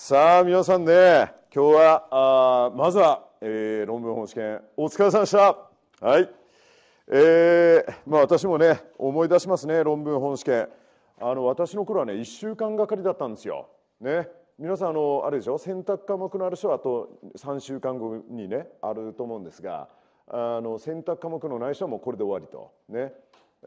さあ皆さんね今日はあまずは、えー、論文本試験お疲れ様でしたはいえー、まあ私もね思い出しますね論文本試験あの私の頃はね1週間がかりだったんですよね皆さんあのあれでしょ選択科目のある人はあと3週間後にねあると思うんですがあの選択科目のない人はもうこれで終わりとね、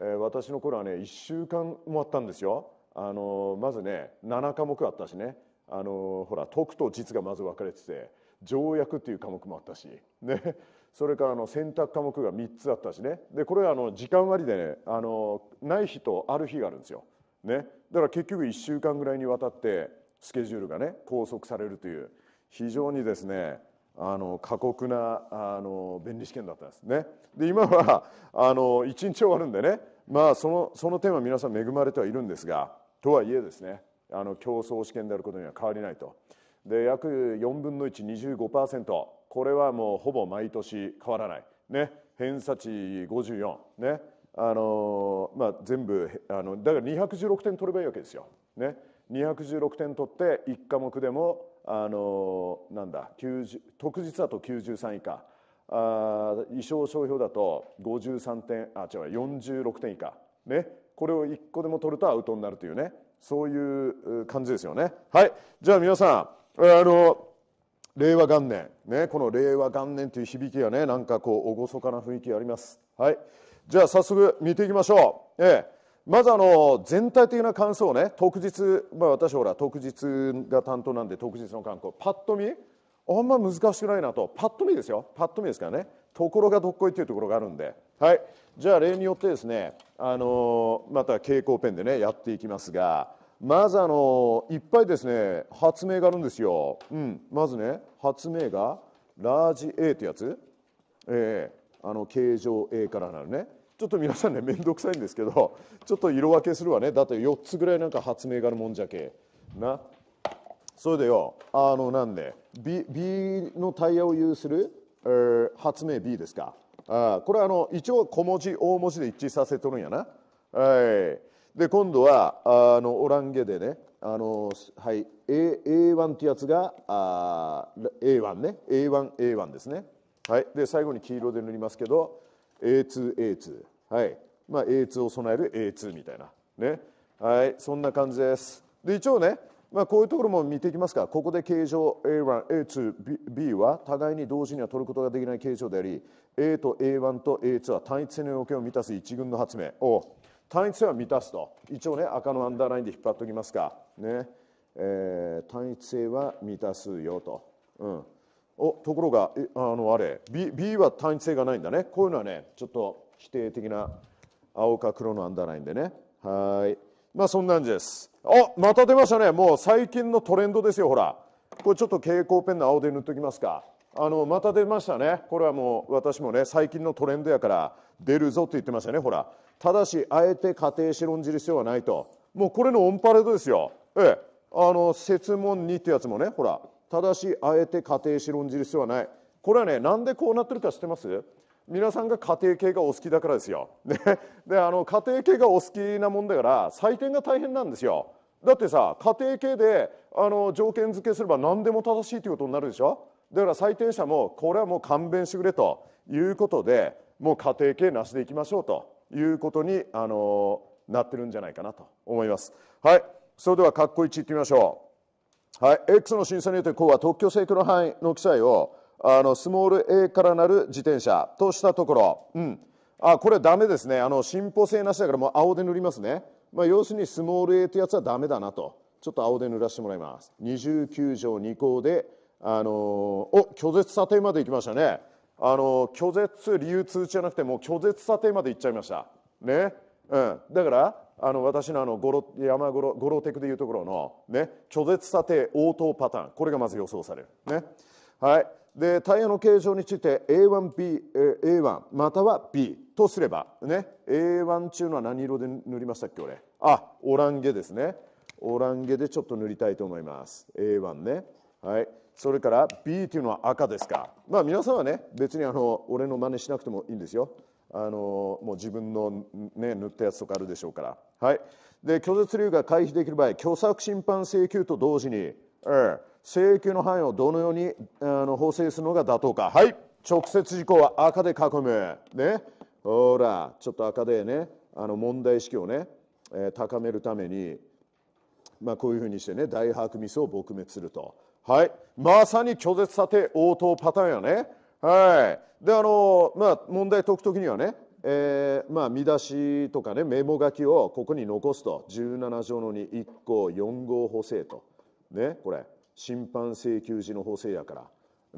えー、私の頃はね1週間もあったんですよあのまずね7科目あったしねあのほら徳と実がまず分かれてて条約っていう科目もあったし、ね、それからの選択科目が3つあったしねでこれはあの時間割でねあのない日とある日があるんですよ、ね、だから結局1週間ぐらいにわたってスケジュールがね拘束されるという非常にですねあの過酷なあの便利試験だったんですね。で今はあの1日終わるんでね、まあ、そのその点は皆さん恵まれてはいるんですがとはいえですねあの競争試験であることには変わりないとで約4分の125%これはもうほぼ毎年変わらない、ね、偏差値54、ねあのまあ、全部あのだから216点取ればいいわけですよ、ね、216点取って1科目でもあのなんだ特実だと93以下あ衣装商標だと53点あ違う46点以下、ね、これを1個でも取るとアウトになるというねそういう感じですよね。はい。じゃあ皆さん、あの、令和元年、ね、この令和元年という響きがね、なんかこう、厳かな雰囲気があります。はい。じゃあ早速見ていきましょう。ええまずあの全体的な感想をね特日、まあ、私ほら特日が担当なんで特日の観光パッと見あんま難しくないなとパッと見ですよパッと見ですからねところがどっこいっていうところがあるんではい、じゃあ例によってですね、あのまた蛍光ペンでねやっていきますがまずあのいっぱいですね発明があるんですよ、うん、まずね発明がラージ A ってやつ、えー、あの形状 A からなるねちょっと皆さんね面倒くさいんですけどちょっと色分けするわねだって4つぐらいなんか発明があるもんじゃけなそれでよあのなんで B, B のタイヤを有する、えー、発明 B ですかあこれはあの一応小文字大文字で一致させとるんやな。はい、で今度はあのオランゲでねあの、はい、A A1 ってやつがあ A1 ね A1A1 ですね。はい、で最後に黄色で塗りますけど A2A2、はいまあ、A2 を備える A2 みたいな、ねはい、そんな感じです。で一応ねまあ、こういうところも見ていきますがここで形状 A1、A2、B は互いに同時には取ることができない形状であり A と A1 と A2 は単一性の要件を満たす1軍の発明単一性は満たすと一応ね赤のアンダーラインで引っ張っておきますか、ねえー、単一性は満たすよと、うん、おところがあのあれ B, B は単一性がないんだねこういうのはねちょっと否定的な青か黒のアンダーラインでねはい。まあそんなんです。あ、また出ましたね。もう最近のトレンドですよ、ほら。これちょっと蛍光ペンの青で塗っときますか。あの、また出ましたね。これはもう私もね、最近のトレンドやから出るぞって言ってましたね、ほら。ただし、あえて仮定して論じる必要はないと。もうこれのオンパレードですよ。ええ。あの、説問にってやつもね、ほら。ただし、あえて仮定して論じる必要はない。これはね、なんでこうなってるか知ってます皆さんが家庭系がお好きだからですよ、ね、であの家庭系がお好きなもんだから採点が大変なんですよだってさ家庭系であの条件付けすれば何でも正しいということになるでしょだから採点者もこれはもう勘弁してくれということでもう家庭系なしでいきましょうということにあのなってるんじゃないかなと思いますはいそれでは括弧1いってみましょうはい X の審査によってうは特許制許の範囲の記載をあのスモール A からなる自転車としたところ、うん、あこれはだめですねあの進歩性なしだからもう青で塗りますね、まあ、要するにスモール A ってやつはだめだなとちょっと青で塗らせてもらいます29条2項であのー、お拒絶査定まで行きましたねあのー、拒絶理由通知じゃなくてもう拒絶査定まで行っちゃいましたね、うん、だからあの私のあのゴロ山五郎テクでいうところの、ね、拒絶査定応答パターンこれがまず予想されるねはいでタイヤの形状について A1B、A1 または B とすればね A1 中のは何色で塗りましたっけ俺あオランゲですねオランゲでちょっと塗りたいと思います A1 ねはいそれから B というのは赤ですかまあ皆さんはね別にあの俺の真似しなくてもいいんですよあのもう自分の、ね、塗ったやつとかあるでしょうからはいで拒絶理由が回避できる場合虚作審判請求と同時に、え請求の範囲をどのようにあの法制するのが妥当か。はい。直接事項は赤で囲む。ね。ほら、ちょっと赤でね、あの問題意識をね、えー、高めるために、まあ、こういうふうにしてね、大白ミスを撲滅すると。はい。まさに拒絶さて応答パターンやね。はい。で、あの、まあ、問題解くときにはね、えーまあ、見出しとかねメモ書きをここに残すと17条の21項4号補正とねこれ審判請求時の法制やからね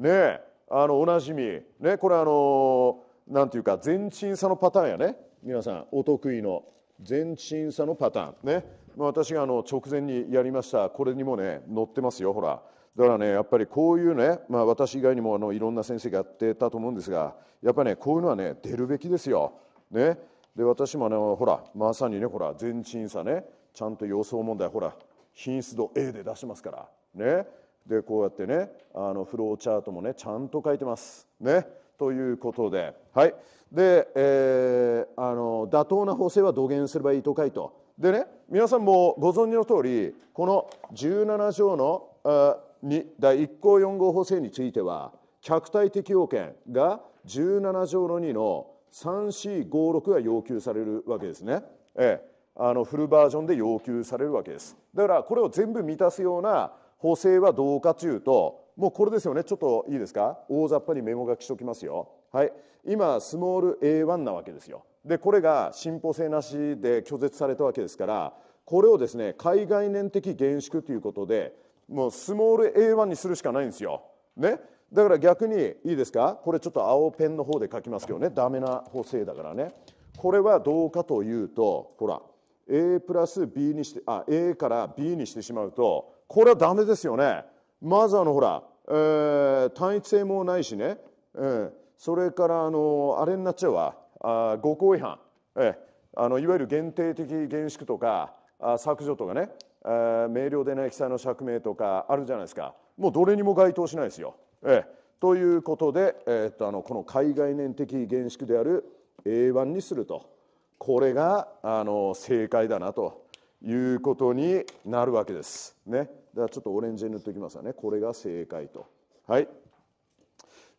えあのおなじみ、ね、これあのなんていうか全鎮差のパターンやね皆さんお得意の全鎮差のパターンね私があの直前にやりましたこれにもね載ってますよほらだからねやっぱりこういうね、まあ、私以外にもあのいろんな先生がやってたと思うんですがやっぱりねこういうのはね出るべきですよ。ね、で私もあのほらまさにねほら全鎮差ねちゃんと予想問題ほら品質度 A で出しますからね、でこうやってねあのフローチャートもねちゃんと書いてます。ね、ということで,、はいでえー、あの妥当な法制は度減すればいいと書いと。でね皆さんもご存知の通りこの17条のあ2第1項4号法制については客体適用権が17条の2の3456が要求されるわけですね。ええ、あのフルバージョンで要求されるわけです。だからこれを全部満たすような補正はどうかというともうこれですよねちょっといいですか大雑把にメモ書きしておきますよはい今スモール A1 なわけですよでこれが進歩性なしで拒絶されたわけですからこれをですね海外念的厳粛ということでもうスモール A1 にするしかないんですよ。ね、だから逆にいいですかこれちょっと青ペンの方で書きますけどねダメな補正だからねこれはどうかというとほら A プラス B にしてあ A から B にしてしまうとこれはダメですよね。まずあのほら、えー、単一性もないしね、うん、それからあのあれになっちゃうわあ誤行違反、えー、あのいわゆる限定的厳粛とかあ削除とかね、えー、明瞭でない記載の釈明とかあるじゃないですかもうどれにも該当しないですよ。えー、ということで、えー、っとあのこの海外念的厳粛である A1 にするとこれがあの正解だなと。いうことになるわけです。ね。ではちょっとオレンジに塗っておきますね。これが正解と。はい。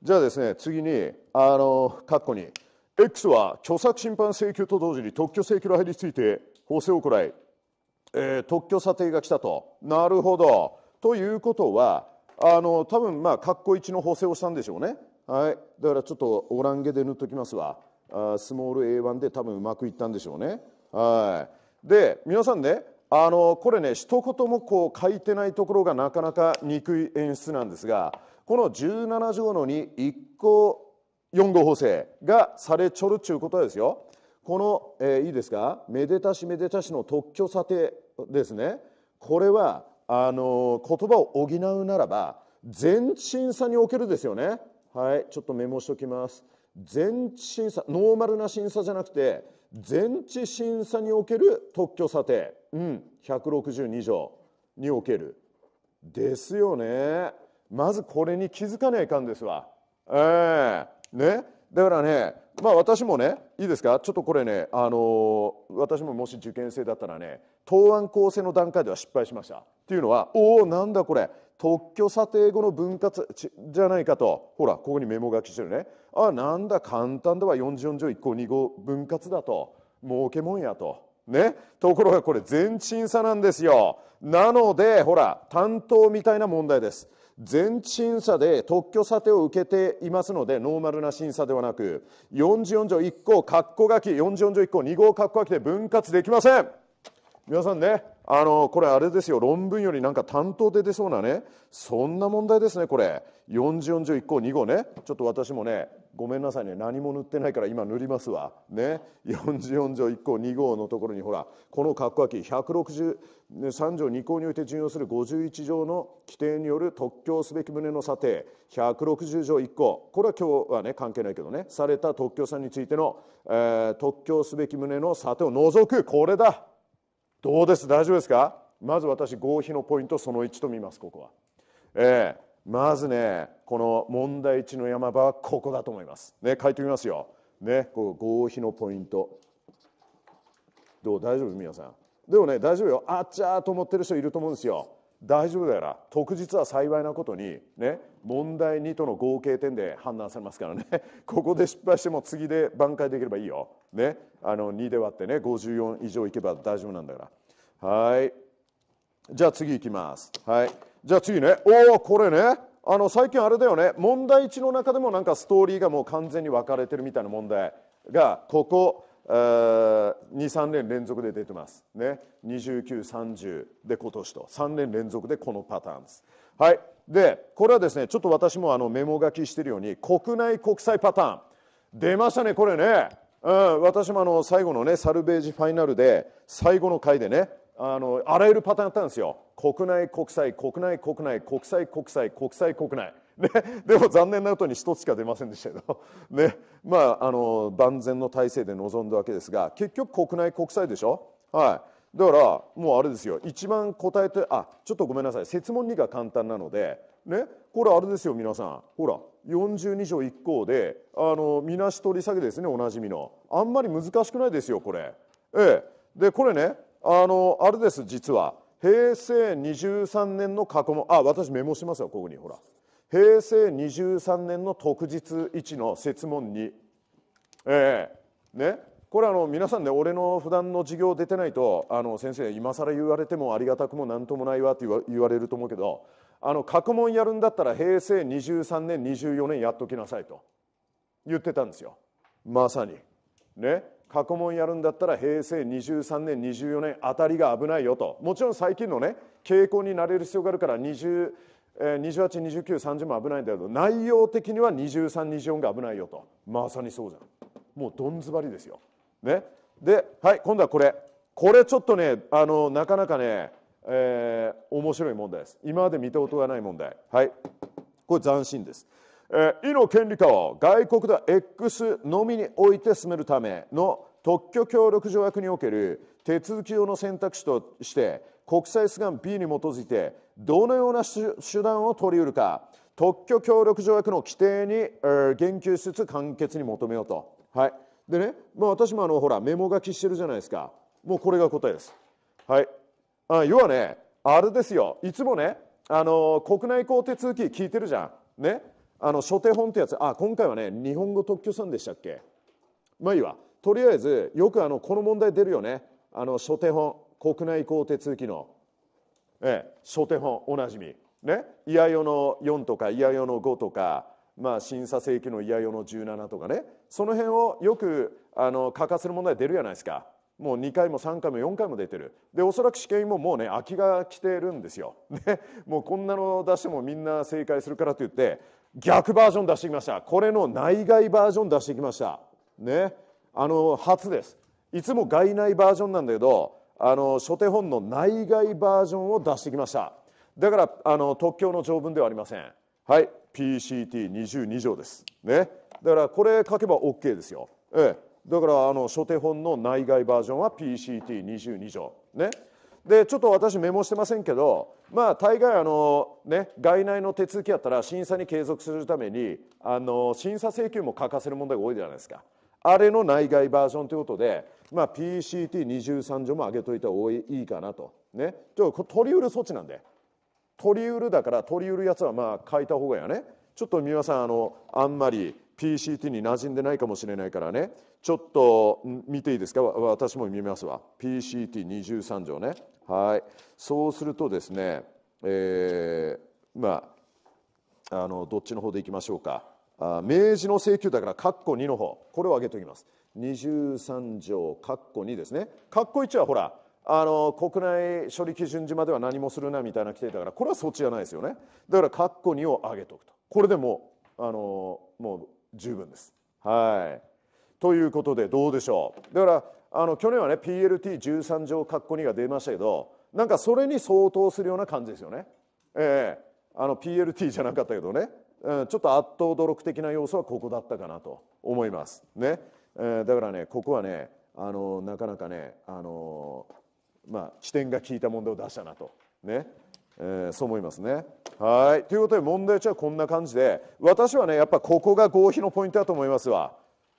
じゃあですね、次に、あの、括弧に、X は著作侵犯請求と同時に特許請求の配について法制を行い、えー、特許査定が来たと。なるほど。ということは、あの、多分まあ、括弧1の補正をしたんでしょうね。はい。だからちょっとオランゲで塗っときますわ。あスモール A1 で多分うまくいったんでしょうね。はい。で皆さんねあのこれね一言もこう書いてないところがなかなか憎い演出なんですがこの17条の2 1項4号法制がされちょるっちゅうことですよ。この、えー、いいですかめでたしめでたしの特許査定ですねこれはあのー、言葉を補うならば全審査におけるですよねはいちょっとメモしときます全審査ノーマルな審査じゃなくて全地審査における特許査定、うん、162条におけるですよねまずこれに気づかねえかんですわ。えー、ねだからねまあ私もねいいですかちょっとこれね、あのー、私ももし受験生だったらね答案構成の段階では失敗しました。っていうのはおおなんだこれ特許査定後の分割じゃないかとほらここにメモ書きしてるねあなんだ簡単だわ44条1項2号分割だと儲けもんやと。ね、ところがこれ全賃差なんですよなのでほら担当みたいな問題です全審査で特許査定を受けていますのでノーマルな審査ではなく44条1項括弧書き44条1項2号括弧書きで分割できません皆さんねあのこれあれですよ論文よりなんか担当で出そうなねそんな問題ですねこれ44条1項2号ねちょっと私もねごめんなさいね何も塗ってないから今塗りますわね44条1項2号のところにほらこの括弧空き163条2項において準用する51条の規定による特許すべき旨の査定160条1項これは今日はね関係ないけどねされた特許さんについての、えー、特許すべき旨の査定を除くこれだどうです大丈夫ですかまず私合否のポイントその1と見ますここは。えーまずねこの問題地の山場はここだと思います。ね書いてみますよ。ねこう合否のポイント。どう大丈夫皆さん。でもね大丈夫よあっちゃーと思ってる人いると思うんですよ。大丈夫だから特実は幸いなことにね問題2との合計点で判断されますからね ここで失敗しても次で挽回できればいいよ、ね、あの2で割ってね54以上いけば大丈夫なんだからはいじゃあ次いきますはいじゃあ次ねおおこれねあの最近あれだよね問題1の中でもなんかストーリーがもう完全に分かれてるみたいな問題がここ23年連続で出てます、ね、2930で今年と3年連続でこのパターンです、はい、でこれはですねちょっと私もあのメモ書きしてるように国内国際パターン出ましたねこれね、うん、私もあの最後のねサルベージファイナルで最後の回でねあのあらゆるパターンやったんですよ国内国際国内国内国際国際国際国内ね、でも残念なことに一つしか出ませんでしたけど、ねまあ、あの万全の体制で臨んだわけですが結局国内国際でしょ、はい、だからもうあれですよ一番答えてあちょっとごめんなさい説問2が簡単なので、ね、これあれですよ皆さんほら42条1項であのみなし取り下げですねおなじみのあんまり難しくないですよこれ。ええ、でこれねあのあれです実は。平成23年の過去問あ私メモしますよここにほら平成23年の特日1の設問2ええー、ねこれあの皆さんね俺の普段の授業出てないとあの先生今更言われてもありがたくも何ともないわって言われると思うけどあの過去問やるんだったら平成23年24年やっときなさいと言ってたんですよまさにね過去問やるんだったら平成23年24年あたりが危ないよともちろん最近のね傾向になれる必要があるから2 8 2 9 3 0も危ないんだけど内容的には2324が危ないよとまさにそうじゃんもうどんずばりですよ、ね、ではい今度はこれこれちょっとねあのなかなかね、えー、面白い問題です今まで見たことがない問題はいこれ斬新ですえー、意の権利化を外国だ X のみにおいて進めるための特許協力条約における手続き用の選択肢として国際出願 B に基づいてどのような手段を取り得るか特許協力条約の規定に、え言及しつつ簡潔に求めようと。はい、でね、まあ、私もあのほらメモ書きしてるじゃないですかもうこれが答えです。はい、あ要はねあれですよいつもねあの国内公手続き聞いてるじゃん。ねあの書手本ってやつあ今回はね日本語特許さでしたっけまあいいわとりあえずよくあのこの問題出るよねあの書手本国内移行手続きの、ええ、書手本おなじみねいやよの4とかいやよの5とか、まあ、審査請求のいやよの17とかねその辺をよくあの書かせる問題出るじゃないですかもう2回も3回も4回も出てるでおそらく試験ももうね空きが来てるんですよ、ね、もうこんなの出してもみんな正解するからといって逆バージョン出してきました。これの内外バージョン出してきました。ね。あの、初です。いつも外内バージョンなんだけど、あの、書手本の内外バージョンを出してきました。だから、あの、特許の条文ではありません。はい。PCT22 条です。ね。だから、これ書けば OK ですよ。ええ。だから、あの、書手本の内外バージョンは PCT22 条。ね。でちょっと私メモしてませんけど、まあ、大概あの、ね、外内の手続きやったら審査に継続するためにあの審査請求も欠かせる問題が多いじゃないですかあれの内外バージョンということで、まあ、PCT23 条も上げといた方がいいかなと、ね、ちょっと取りうる措置なんで取りうるだから取りうるやつはまあ書いた方がいいよねちょっと皆さんあのあんまり PCT に馴染んでないかもしれないからねちょっと見ていいですか私も見ますわ PCT23 条ねはいそうするとですね、えー、まああのどっちの方でいきましょうかあ明治の請求だから括弧2の方これを挙げておきます23条括弧2ですね括弧1はほらあの国内処理基準時までは何もするなみたいな規定だからこれはそっちじゃないですよねだから括弧2を上げておくとこれでもうあのもう十分です。はいということでどうでしょうだからあの去年はね PLT13 乗括弧2が出ましたけどなんかそれに相当するような感じですよね。えー、あの PLT じゃなかったけどね、うん、ちょっと圧倒努力的な要素はここだったかなと思います。ねえー、だからねここはねあのなかなかねあの、まあ、視点が効いた問題を出したなと。ねえー、そう思いますね。はいということで問題値はこんな感じで私はねやっぱここが合否のポイントだと思いますわ。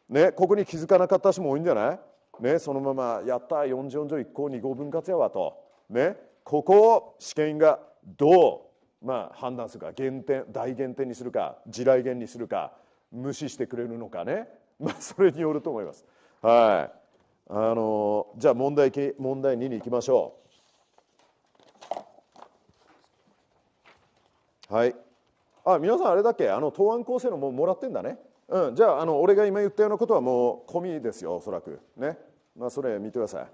ねここに気づかなかった人も多いんじゃないね、そのままやった44条1項2項分割やわと、ね、ここを試験がどう、まあ、判断するか減点大減点にするか地雷減にするか無視してくれるのかね、まあ、それによると思います。はい、あのじゃあ問題問題2に行きましょう。はい、あ皆さんあれだっけあの答案構成のももらってんだね。うん、じゃああの俺が今言ったようなことはもう込みですよおそらくねまあそれ見てください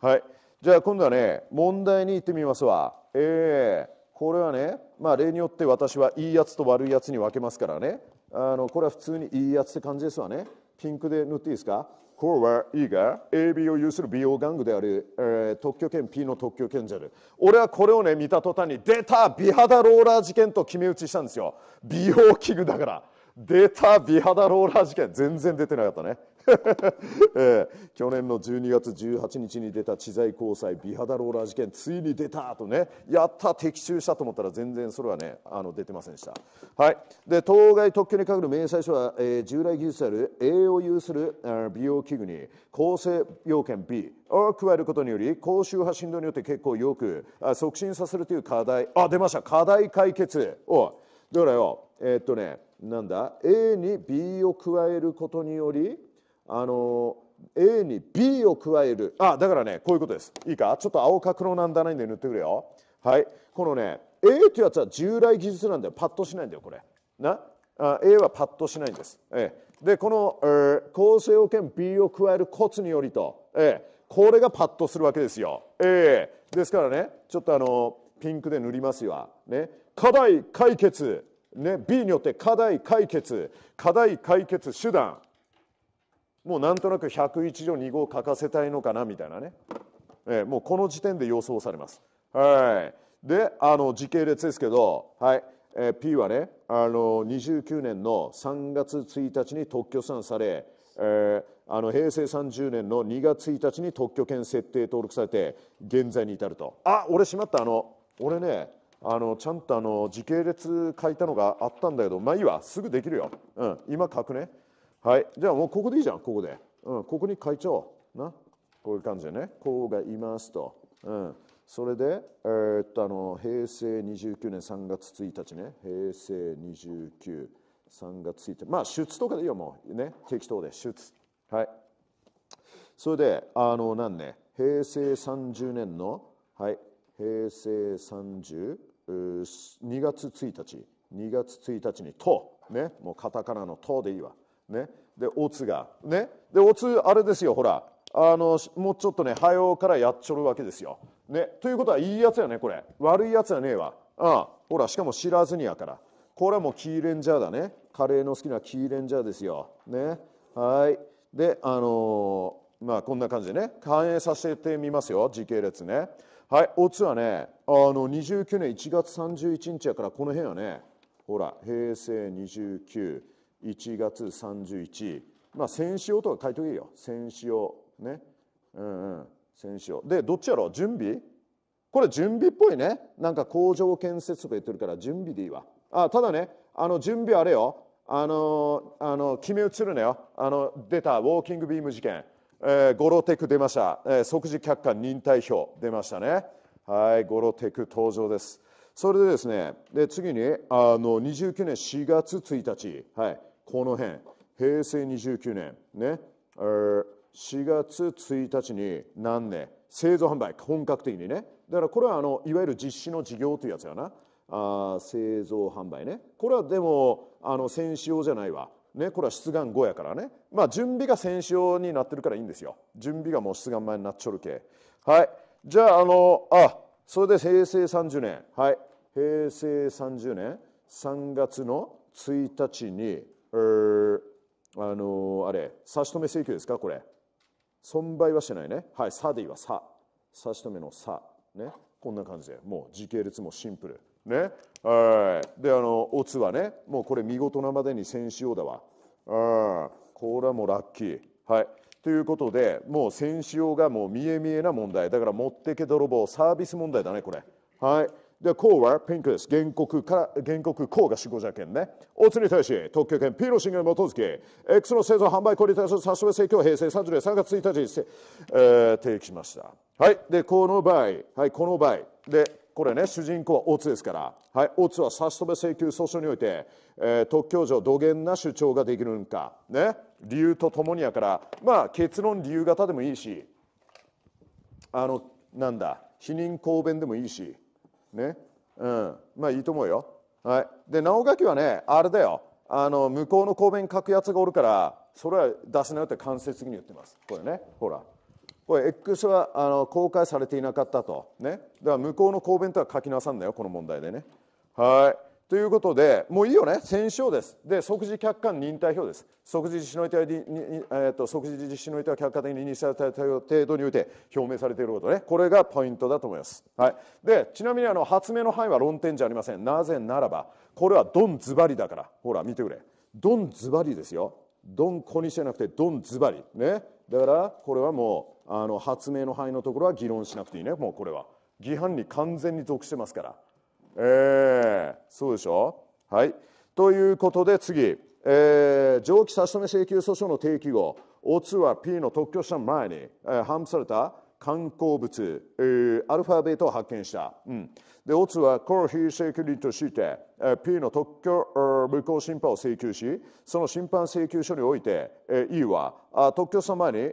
はいじゃあ今度はね問題に行ってみますわええー、これはねまあ例によって私はいいやつと悪いやつに分けますからねあのこれは普通にいいやつって感じですわねピンクで塗っていいですかこれはいいが AB を有する美容玩具である、えー、特許権 P の特許権である俺はこれをね見た途端に出た美肌ローラー事件と決め打ちしたんですよ美容器具だから出た美肌ローラー事件全然出てなかったね、えー、去年の12月18日に出た知財高裁美肌ローラー事件ついに出たとねやった的中したと思ったら全然それはねあの出てませんでしたはいで当該特許にかかる明細書は、えー、従来技術である A を有する美容器具に構成要件 B を加えることにより高周波振動によって結構よく促進させるという課題あ出ました課題解決おだからよえー、っとねなんだ A に B を加えることによりあの A に B を加えるあだからねこういうことですいいかちょっと青角のなんだないんで塗ってくれよはいこのね A ってやつは従来技術なんだよパッとしないんだよこれなあ A はパッとしないんです、ええ、でこの、えー、構成要件 B を加えるコツによりと、ええ、これがパッとするわけですよ、ええ、ですからねちょっとあのピンクで塗りますよ、ね、課題解決ね、B によって課題解決課題解決手段もうなんとなく101条2号書かせたいのかなみたいなね、えー、もうこの時点で予想されます。はい、であの時系列ですけど、はいえー、P はねあの29年の3月1日に特許算され、えー、あの平成30年の2月1日に特許権設定登録されて現在に至るとあ俺しまったあの俺ねあのちゃんとあの時系列書いたのがあったんだけどまあいいわすぐできるよ、うん、今書くねはいじゃあもうここでいいじゃんここで、うん、ここに書いちゃおうなこういう感じでねこうがいますと、うん、それで、えー、っとあの平成29年3月1日ね平成29 3月1日まあ出とかでいいよもうね適当で出はいそれであの何ね平成30年のはい平成30 2月1日2月1日に「と」ねもうカタカナの「と」でいいわねで「おつ」がねで「おつ」あれですよほらあのもうちょっとね早うからやっちょるわけですよ、ね、ということはいいやつやねこれ悪いやつやねえわああほらしかも知らずにやからこれはもうキーレンジャーだねカレーの好きなキーレンジャーですよねはいであのー、まあこんな感じでね反映させてみますよ時系列ねはい、おつはね、あの29年1月31日やから、この辺はね、ほら、平成29、1月31、まあ、戦死用とか書いとけよ、戦死用、ね、うんうん、戦死用。で、どっちやろ、準備これ、準備っぽいね、なんか工場建設とか言ってるから、準備でいいわ。あただね、あの準備あれよ、あの、あの決め移るなよ、あの出たウォーキングビーム事件。えー、ゴロテク出ました、えー、即時却下忍耐表出ましたねはいゴロテク登場ですそれでですねで次にあの29年4月1日、はい、この辺平成29年ね、4月1日に何年製造販売本格的にねだからこれはあのいわゆる実施の事業というやつやなあ製造販売ねこれはでもあの戦使用じゃないわね、これは出願後やからね、まあ、準備が先週になってるからいいんですよ準備がもう出願前になっちょるけはいじゃああのあそれで平成30年はい平成30年3月の1日に、えー、あのあれ差し止め請求ですかこれ損害はしてないねはい「差でいいわ「さ」差し止めの「さ」ねこんな感じでもう時系列もシンプルねであのオツはねもうこれ見事なまでに先週だわあこれはもうラッキーはいということでもう選手用がもう見え見えな問題だから持ってけ泥棒サービス問題だねこれはいで、こうはピンクです。原告から、原告、こうが守護じゃけんね。オツに対し、特許権 P の信号に基づき、X の製造販売効率対する差し押請求平成30年3月1日に、えー、提起しました。はい。で、この場合、はい、この場合。で、これね主人公は大津ですから、はい、オツは差し止め請求訴訟において、えー、特許上土源な主張ができるんか、ね、理由とともにやからまあ結論理由型でもいいしあのなんだ否認抗弁でもいいしねうんまあいいと思うよ。はい、で直垣はねあれだよあの向こうの抗弁書くやつがおるからそれは出せないよって間接的に言ってますこれねほら。これ X はあの公開されていなかったと。ね、だから向こうの公弁とは書きなさんだよ、この問題でね。はい。ということで、もういいよね、戦勝です。で、即時客観忍耐表です。即時実施のおいは、にえと即時実施は客観的に認識された程度において表明されていることね。これがポイントだと思います。はい。で、ちなみにあの発明の範囲は論点じゃありません。なぜならば、これはドンズバリだから。ほら、見てくれ。ドンズバリですよ。ドン小にしゃなくてドンズバリ。ね。だから、これはもう、あの発明の範囲のところは議論しなくていいねもうこれは議範に完全に属してますからえー、そうでしょはいということで次、えー、上記差し止め請求訴訟の定期後 O2 は P の特許者前に、えー、布された観光物、えー、アルファベートを発見した、うん、で、オツはこの非正規人として、P の特許無効審判を請求し、その審判請求書において、E は特許様に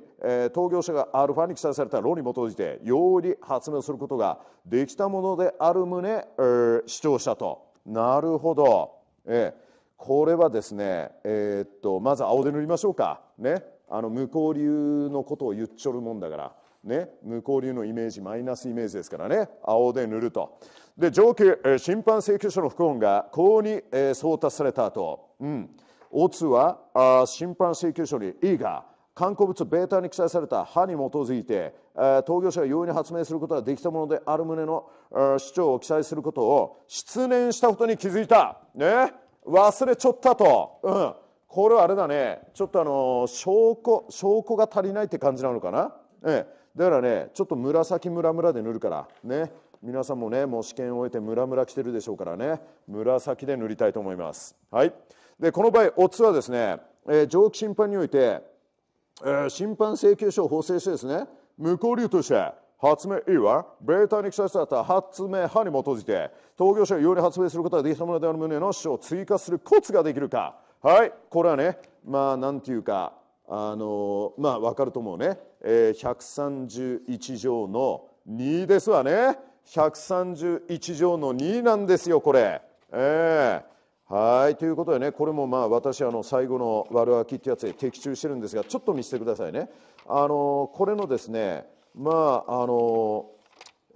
当業者がアルファに記載された論に基づいて、容易に発明することができたものである旨、主張したと。なるほど。えこれはですね、えー、っと、まず青で塗りましょうか。ね。あの、無効流のことを言っちょるもんだから。ね、無効流のイメージマイナスイメージですからね青で塗るとで上級審判請求書の副本が公に、え送達されたと、うん、オツはあ審判請求書にいいが観光物ベータに記載された歯に基づいて、えー、当業者が容易に発明することができたものである旨の、主張を記載することを失念したことに気づいた、ね、忘れちょったと、うん、これはあれだねちょっとあのー、証拠証拠が足りないって感じなのかな、え、だからねちょっと紫ムラムラで塗るからね皆さんもねもう試験を終えてムラムラ来てるでしょうからね紫で塗りたいと思います、はい、でこの場合オッズはですね、えー、上記審判において、えー、審判請求書を補正してですね無効理由として発明 E はベータに記載された発明派に基づいて投業者がよ易発明することができたものである旨の主張を追加するコツができるかはいこれはねまあなんていうかあのー、まあ分かると思うね、えー、131条の2ですわね131条の2なんですよこれ。えーはいということでねこれもまあ私あの最後の悪あきってやつで的中してるんですがちょっと見せてくださいねあのこれのですねまああの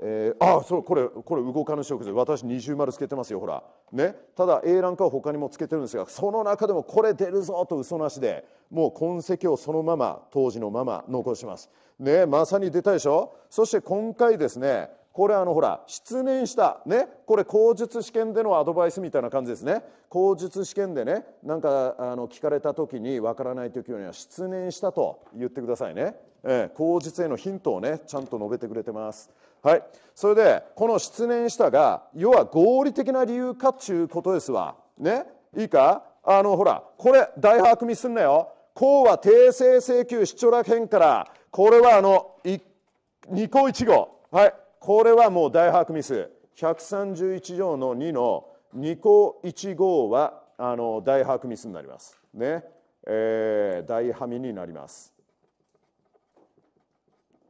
えー、あそうこれこれ動かぬ食材私二重丸つけてますよほらねただ A ランクは他にもつけてるんですがその中でもこれ出るぞと嘘なしでもう痕跡をそのまま当時のまま残しますねまさに出たでしょそして今回ですねこれあのほら失念したねこれ口述試験でのアドバイスみたいな感じですね口述試験でねなんかあの聞かれた時にわからない時には失念したと言ってくださいね、えー、口述へのヒントをねちゃんと述べてくれてますはいそれでこの失念したが要は合理的な理由かっちゅうことですわねいいかあのほらこれ大把握みすんなよこうは訂正請求出張らへんからこれはあの2個1号はいこれはもう大白ミス131条の2の2項1号はあの大白ミスになります。ねえー、大ハミになります。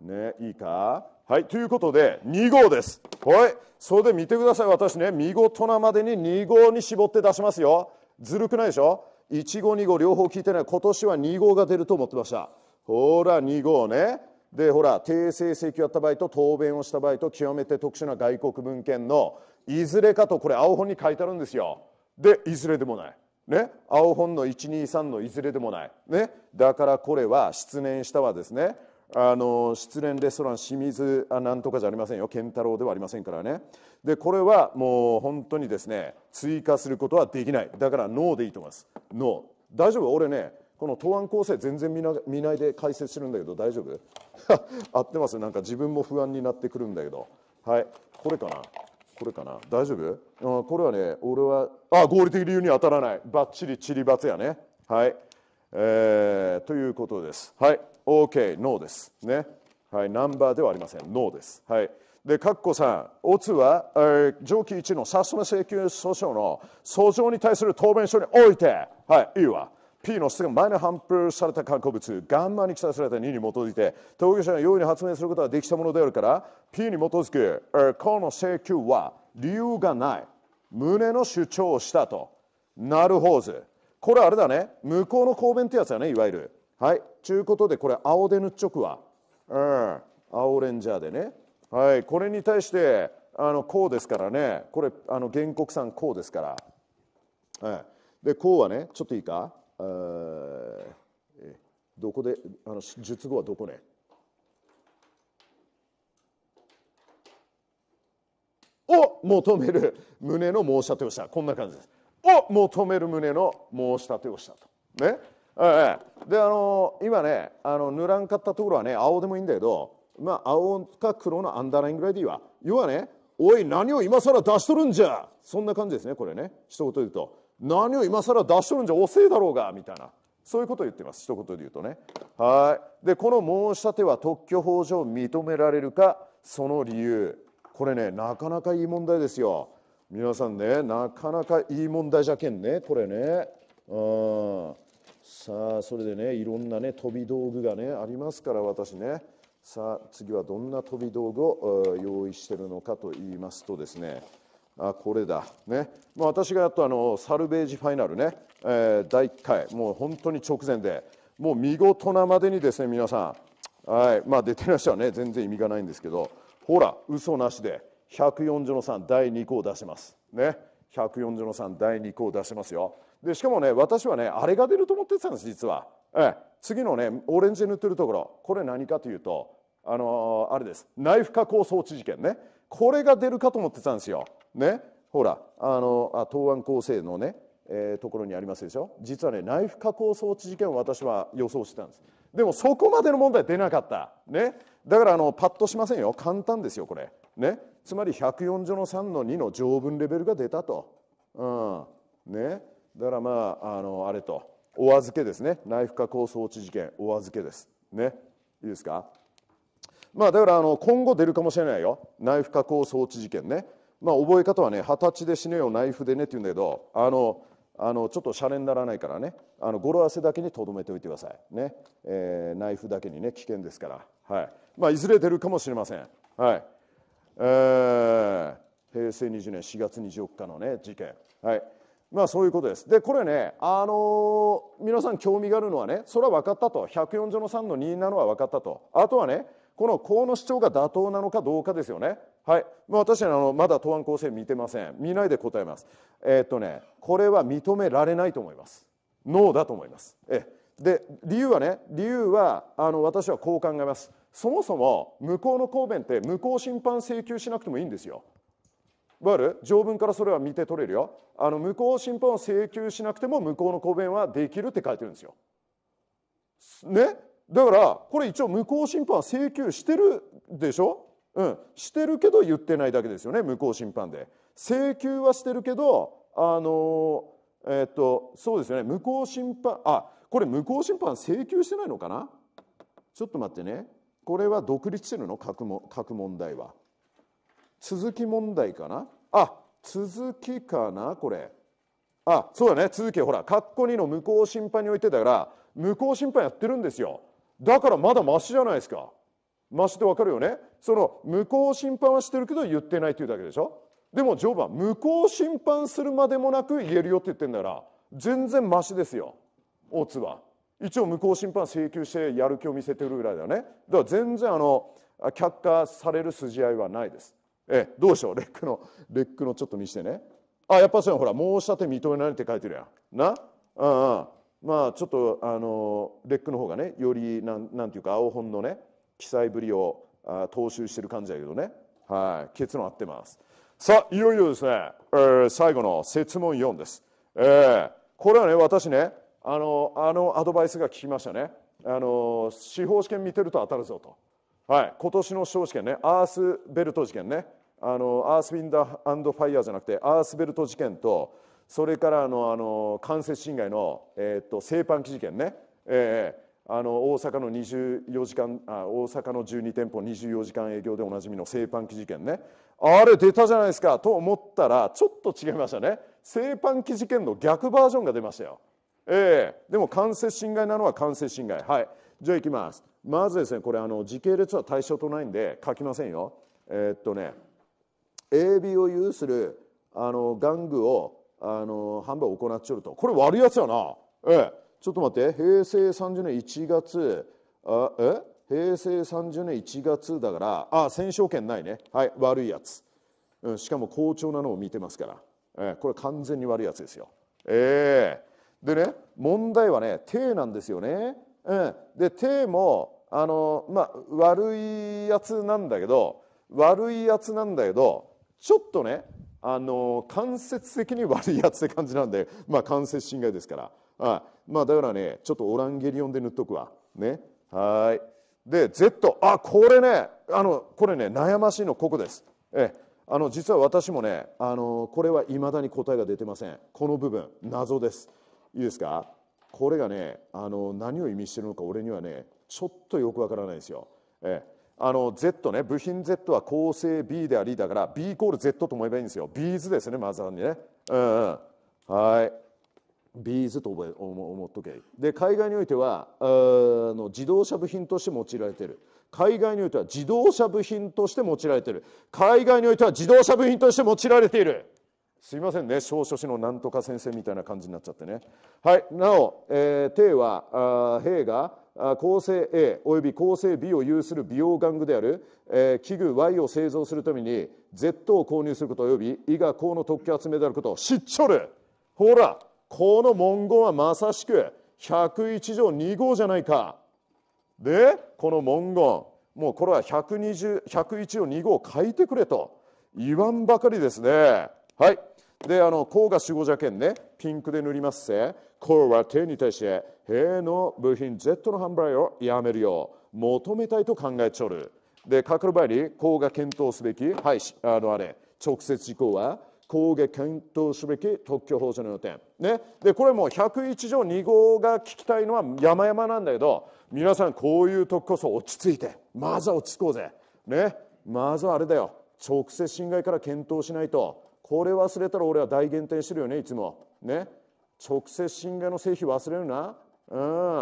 ね、いいかはい、ということで2号です。はい、それで見てください、私ね、見事なまでに2号に絞って出しますよ。ずるくないでしょ ?1 号、2号両方聞いてない。今年は2号が出ると思ってました。ほら、2号ね。でほら訂正請求やった場合と答弁をした場合と極めて特殊な外国文献のいずれかとこれ青本に書いてあるんですよでいずれでもないね青本の123のいずれでもないねだからこれは失念したはですねあの失恋レストラン清水あなんとかじゃありませんよ健太郎ではありませんからねでこれはもう本当にですね追加することはできないだからノーでいいと思いますノー大丈夫俺ねこの答案構成全然見ないで解説するんだけど大丈夫 合ってますなんか自分も不安になってくるんだけどはいこれかなこれかな大丈夫あこれはね俺はあ合理的理由に当たらないばっちりちりばつやねはいえー、ということですはい OK ノーですねはいナンバーではありませんノーですはいで、カッコさん、オツは、えー、上記1の差し止請求訴訟の訴状に対する答弁書において、はい、いいわ。P のすぐ前に反復された化合物ガンマに記載された2に基づいて当票者が容易に発明することができたものであるから P に基づく、えこの請求は理由がない胸の主張をしたとなるほずこれあれだね向こうの公弁ってやつだねいわゆるはいちゅうことでこれ青で塗っちょくわうん青レンジャーでねはいこれに対してあのこうですからねこれあの原告さんこうですから、はい、でこうはねちょっといいかえどこであの述語はどこねを求める胸の申し立てをしたこんな感じですを求める胸の申し立てをしたとねええ、であの今ねあの塗らんかったところはね青でもいいんだけど、まあ、青か黒のアンダーラインぐらいでいいわ要はねおい何を今更出しとるんじゃそんな感じですねこれね一言で言うと何を今更出しとるんじゃ遅いだろうがみたいなそういうことを言ってます一言で言うとねはいでこの申し立ては特許法上認められるかその理由これねなかなかいい問題ですよ皆さんねなかなかいい問題じゃけんねこれねうんさあそれでねいろんなね飛び道具がねありますから私ねさあ次はどんな飛び道具を用意してるのかと言いますとですねあこれだ、ねまあ、私がやったあのサルベージファイナルね、えー、第1回もう本当に直前でもう見事なまでにですね皆さん、はいまあ、出てらっしゃるね全然意味がないんですけどほら嘘なしで1 4の3第2項を出しますね104の3第2項を出しますよでしかもね私はねあれが出ると思ってたんです実は、ええ、次のねオレンジで塗ってるところこれ何かというとあのー、あれです内部加工装置事件ねこれが出るかと思ってたんですよね、ほらあのあ東湾構成のね、えー、ところにありますでしょ実はね内部加工装置事件を私は予想してたんですでもそこまでの問題出なかった、ね、だからあのパッとしませんよ簡単ですよこれ、ね、つまり104条の3の2の条文レベルが出たと、うんね、だからまああのあれとお預けですね内部加工装置事件お預けですねいいですかまあだからあの今後出るかもしれないよ内部加工装置事件ねまあ、覚え方はね二十歳で死ねよナイフでねって言うんだけどあのあのちょっとシャレにならないからねあの語呂合わせだけにとどめておいてくださいね、えー、ナイフだけにね危険ですから、はいまあ、いずれ出るかもしれません、はいえー、平成20年4月24日のね事件はいまあそういうことですでこれねあのー、皆さん興味があるのはねそれは分かったと104条の3の2なのは分かったとあとはねこの公の主張が妥当なのかどうかですよねはい、私はあのまだ答案構成見てません見ないで答えますえー、っとねこれは認められないと思いますノーだと思いますえで理由はね理由はあの私はこう考えますそもそも向こうの答弁って無効審判請求しなくてもいいんですよわかる条文からそれは見て取れるよあの無効審判を請求しなくても無効の答弁はできるって書いてるんですよねだからこれ一応無効審判は請求してるでしょうん、してるけど言ってないだけですよね向こう審判で請求はしてるけどあのえっとそうですよね向こう審判あこれ向こう審判請求してないのかなちょっと待ってねこれは独立してるの各も問題は続き問題かなあ続きかなこれあそうだね続きほら括弧2の向こう審判においてだから無効審判やってるんですよだからまだましじゃないですかましてわかるよねその無効審判はしてるけど言ってないというだけでしょでもジョーブは無効審判するまでもなく言えるよって言ってんだから全然マシですよオツは一応無効審判請求してやる気を見せてるぐらいだねだから全然あの却下される筋合いはないですえどうしようレックのレックのちょっと見してねあやっぱそのほら申し立て認めないって書いてるやんなああまあちょっとあのレックの方がねよりなんなんていうか青本のね記載ぶりを踏襲してる感じだけどね、はい、結論合ってますさあいよいよですね、えー、最後の説問4です、えー、これはね私ねあのあのアドバイスが聞きましたねあの司法試験見てると当たるぞと、はい、今年の司法試験ねアースベルト事件ねあのアースウィンダーファイヤーじゃなくてアースベルト事件とそれからあのあの間接侵害の、えー、っと製パン機事件ね、えー、あの大阪の24時間あ大阪の12店舗24時間営業でおなじみの製パン機事件ねあれ出たじゃないですかと思ったらちょっと違いましたね製パン機事件の逆バージョンが出ましたよええー、でも間接侵害なのは間接侵害はいじゃあいきますまずですねこれあの時系列は対象とないんで書きませんよえー、っとね AB を有するあの玩具をあの販売を行っちゃうとこれ悪いやつやなええーちょっと待って平成30年1月あえ平成30年1月だからあ戦勝権ないねはい悪いやつ、うん、しかも好調なのを見てますから、えー、これ完全に悪いやつですよええー、でね問題はね手なんですよね、うん、で手もあのまあ悪いやつなんだけど悪いやつなんだけどちょっとねあの間接的に悪いやつって感じなんで、まあ、間接侵害ですからあまあだからねちょっとオランゲリオンで塗っとくわねはいで Z あこれねあのこれね悩ましいのここですえあの実は私もねあのこれはいまだに答えが出てませんこの部分謎ですいいですかこれがねあの何を意味してるのか俺にはねちょっとよくわからないですよえあの Z ね部品 Z は構成 B でありだから B イコール Z と思えばいいんですよ b 図ですねまずはねうん、うん、はいビーズと覚え思っとけで海外においてはあの自動車部品として用いられてる海外においては自動車部品として用いられてる海外においては自動車部品として用いられているすいませんね小書士のなんとか先生みたいな感じになっちゃってねはいなお「えー、帝は」は「兵が」構成 A および構成 B を有する美容玩具である、えー、器具 Y を製造するために Z を購入することおよび伊賀公の特許集めであることを知っちょるほらこの文言はまさしく101条2号じゃないか。で、この文言、もうこれは120 101条2号書いてくれと言わんばかりですね。はい。で、あの、こうが守護じゃけんね、ピンクで塗りますせ。こうは手に対して、兵の部品 Z の販売をやめるよう求めたいと考えちょる。で、かかる場合に、こうが検討すべき、はい、あの、あれ、直接事項は、講義検討すべき特許法制の要点、ね、でこれもう101条2号が聞きたいのは山々なんだけど皆さんこういう時こそ落ち着いてまずは落ち着こうぜ、ね、まずはあれだよ直接侵害から検討しないとこれ忘れたら俺は大減点してるよねいつもね直接侵害の成否忘れるなうん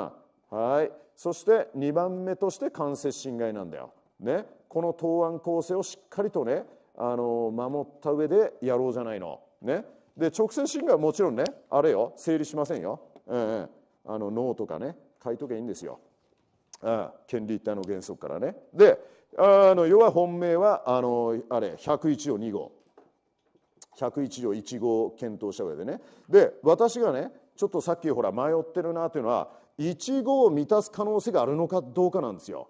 はいそして2番目として間接侵害なんだよ、ね、この答案構成をしっかりとねあの守った上でやろうじゃないの。ね、で直線進化はもちろんねあれよ整理しませんよ。えー、あの脳とかね書いとけばいいんですよ。あ権利一体の原則からね。であの要は本命はあのあれ101条2号101条1号を検討した上でねで私がねちょっとさっきほら迷ってるなというのは1号を満たす可能性があるのかどうかなんですよ。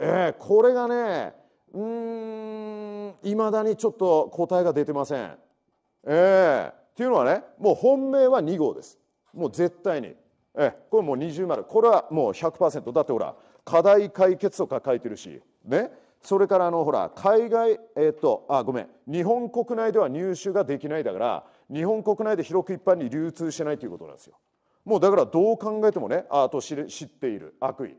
ええ、これがねうんいまだにちょっと答えが出てません。えー、っていうのはねもう本命は2号です。もう絶対に。えー、これもう二重丸これはもう100%だってほら課題解決とか書いてるしねそれからあのほら海外えー、っとあごめん日本国内では入手ができないだから日本国内で広く一般に流通してないということなんですよ。もうだからどう考えてもねアート知知っている悪意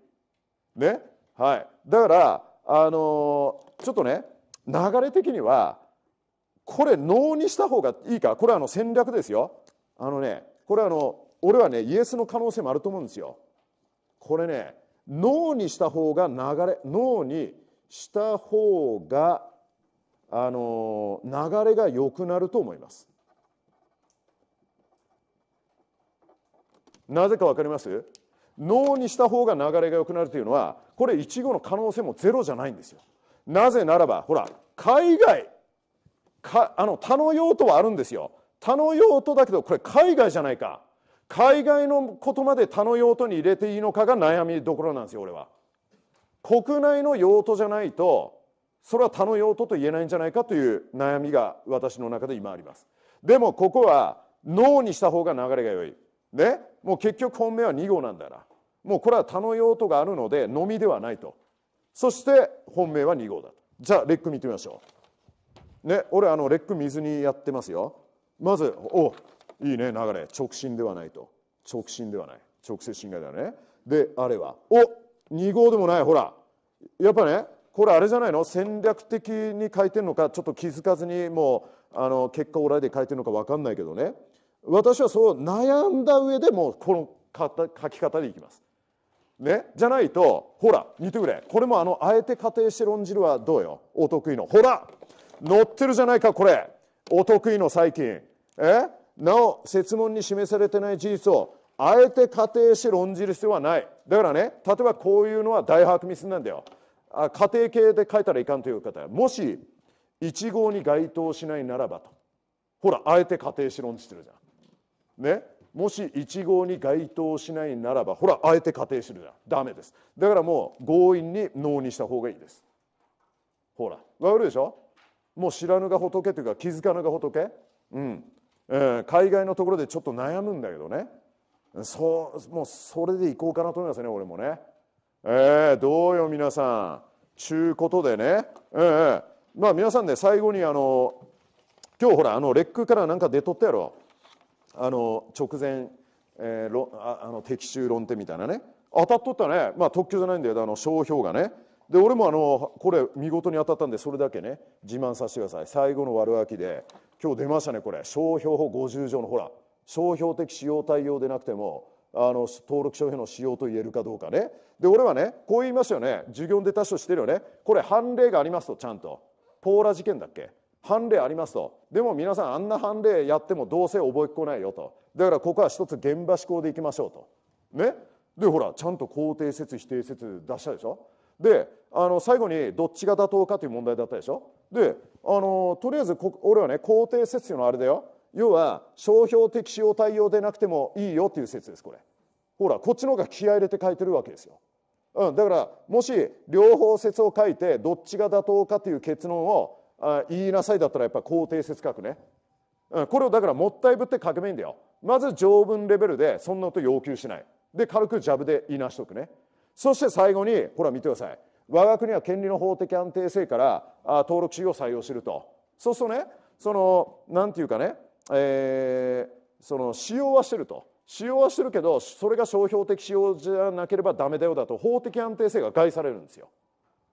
ねはいだからあのちょっとね流れ的にはこれ能にした方がいいかこれはあの戦略ですよあのねこれあの俺はねイエスの可能性もあると思うんですよこれね脳にした方が流れ脳にした方があの流れが良くなると思いますなぜか分かります脳にした方が流れが良くなるというのはこれ1号の可能性もゼロじゃないんですよなぜならばほら海外かあの他の用途はあるんですよ他の用途だけどこれ海外じゃないか海外のことまで他の用途に入れていいのかが悩みどころなんですよ俺は国内の用途じゃないとそれは他の用途と言えないんじゃないかという悩みが私の中で今ありますでもここは脳にした方が流れが良いねもう結局本命は2号なんだよなもうこれは他の用途があるのでのみではないとそして本命は2号だとじゃあレック見てみましょうね俺あのレック水にやってますよまずおいいね流れ直進ではないと直進ではない直接侵害だねであれはお2号でもないほらやっぱねこれあれじゃないの戦略的に書いてるのかちょっと気づかずにもうあの結果オーライで書いてるのか分かんないけどね私はそう悩んだ上でもうこの書き方でいきますね、じゃないとほら見てくれこれもあのあえて仮定して論じるはどうよお得意のほら乗ってるじゃないかこれお得意の最近えなお説問に示されてない事実をあえて仮定して論じる必要はないだからね例えばこういうのは大白ミスなんだよあ仮定形で書いたらいかんという方もし1号に該当しないならばとほらあえて仮定して論じてるじゃんねもし1号に該当しないならばほらあえて仮定するじゃんダメですだからもう強引に脳にした方がいいですほらわかるでしょもう知らぬが仏というか気づかぬが仏うん、えー、海外のところでちょっと悩むんだけどねそうもうそれでいこうかなと思いますね俺もねえー、どうよ皆さんちゅうことでねええー、まあ皆さんね最後にあの今日ほらあのレックからなんか出とったやろあの直前、えー、ああの的中論点みたいなね当たっとったね、まあ、特許じゃないんだけどあの商標がねで俺もあのこれ見事に当たったんでそれだけね自慢させてください最後の悪あきで今日出ましたねこれ商標法50条のほら商標的使用対応でなくてもあの登録商標の使用と言えるかどうかねで俺はねこう言いますよね授業で出したとしてるよねこれ判例がありますとちゃんとポーラ事件だっけ判例ありますとでも皆さんあんな判例やってもどうせ覚えっこないよとだからここは一つ現場思考でいきましょうとねでほらちゃんと肯定説否定説出したでしょであの最後にどっちが妥当かという問題だったでしょであのとりあえず俺はね肯定説というのはあれだよ要は商標的使用対応でなくてもいいよっていう説ですこれほらこっちの方が気合入れて書いてるわけですよ、うん、だからもし両方説を書いてどっちが妥当かという結論をあ言いなさいだったらやっぱ肯定説くね、うん、これをだからもったいぶって書けばいいんだよまず条文レベルでそんなこと要求しないで軽くジャブで言いなしとくねそして最後にほら見てください我が国は権利の法的安定性からあ登録主義を採用するとそうするとねそのなんていうかね、えー、その使用はしてると使用はしてるけどそれが商標的使用じゃなければダメだよだと法的安定性が害されるんですよ。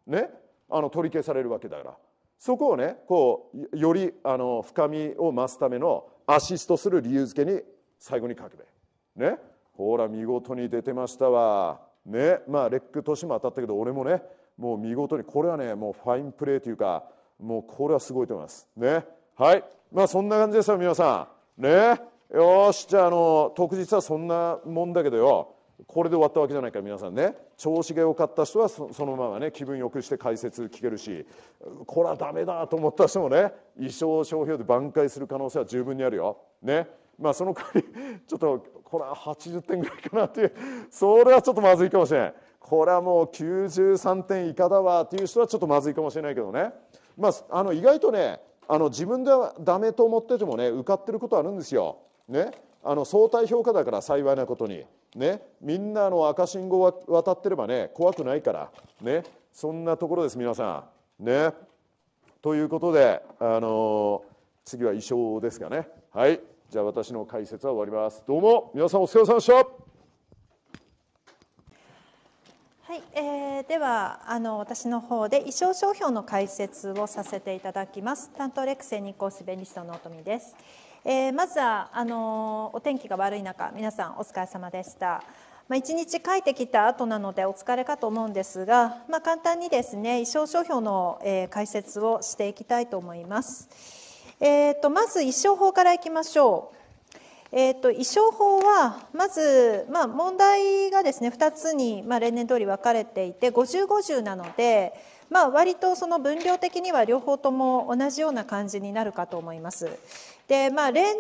ねあの取り消されるわけだから。そこをねこうよりあの深みを増すためのアシストする理由付けに最後に書くべ。ね、ほら見事に出てましたわ。ねまあレック年も当たったけど俺もねもう見事にこれはねもうファインプレーというかもうこれはすごいと思います。ねはいまあそんな感じですよ皆さん。ねよしじゃああの特実はそんなもんだけどよこれで終わったわけじゃないから皆さんね。調子が良かった人はそのままね気分よくして解説聞けるしこれはダメだと思った人もね一生商標で挽回する可能性は十分にあるよ。ねまあその代わり ちょっとこれは80点ぐらいかなっていうそれはちょっとまずいかもしれないこれはもう93点以下だわっていう人はちょっとまずいかもしれないけどね、まあ、あの意外とねあの自分ではダメと思っててもね受かってることあるんですよ。ね、あの相対評価だから幸いなことに、ね、みんなの赤信号を渡ってればね怖くないから、ね、そんなところです皆さん。ね、ということで、あの次は衣装ですかね。はいじゃあ私の解説は終わります。どうも皆さんお疲れ様でした。はい、えー、ではあの私の方で衣装商標の解説をさせていただきます。担当レクセニコースベリストのおとみです。えー、まずはあのお天気が悪い中皆さんお疲れ様でした。まあ、日書いてきた後なのでお疲れかと思うんですが、まあ、簡単にですね衣装書評の、えー、解説をしていきたいと思います。えーと、まず衣装法からいきましょう。えーと、と衣装法はまず、まあ、問題がですね2つに、まあ、例年通り分かれていて5050なので、まあ、割とその分量的には両方とも同じような感じになるかと思います。で、まあ、例年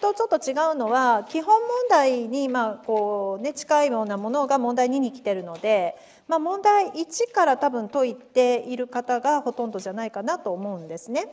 とちょっと違うのは基本問題に、まあこうね、近いようなものが問題2に来てるので、まあ、問題1から多分解いている方がほとんどじゃないかなと思うんですね。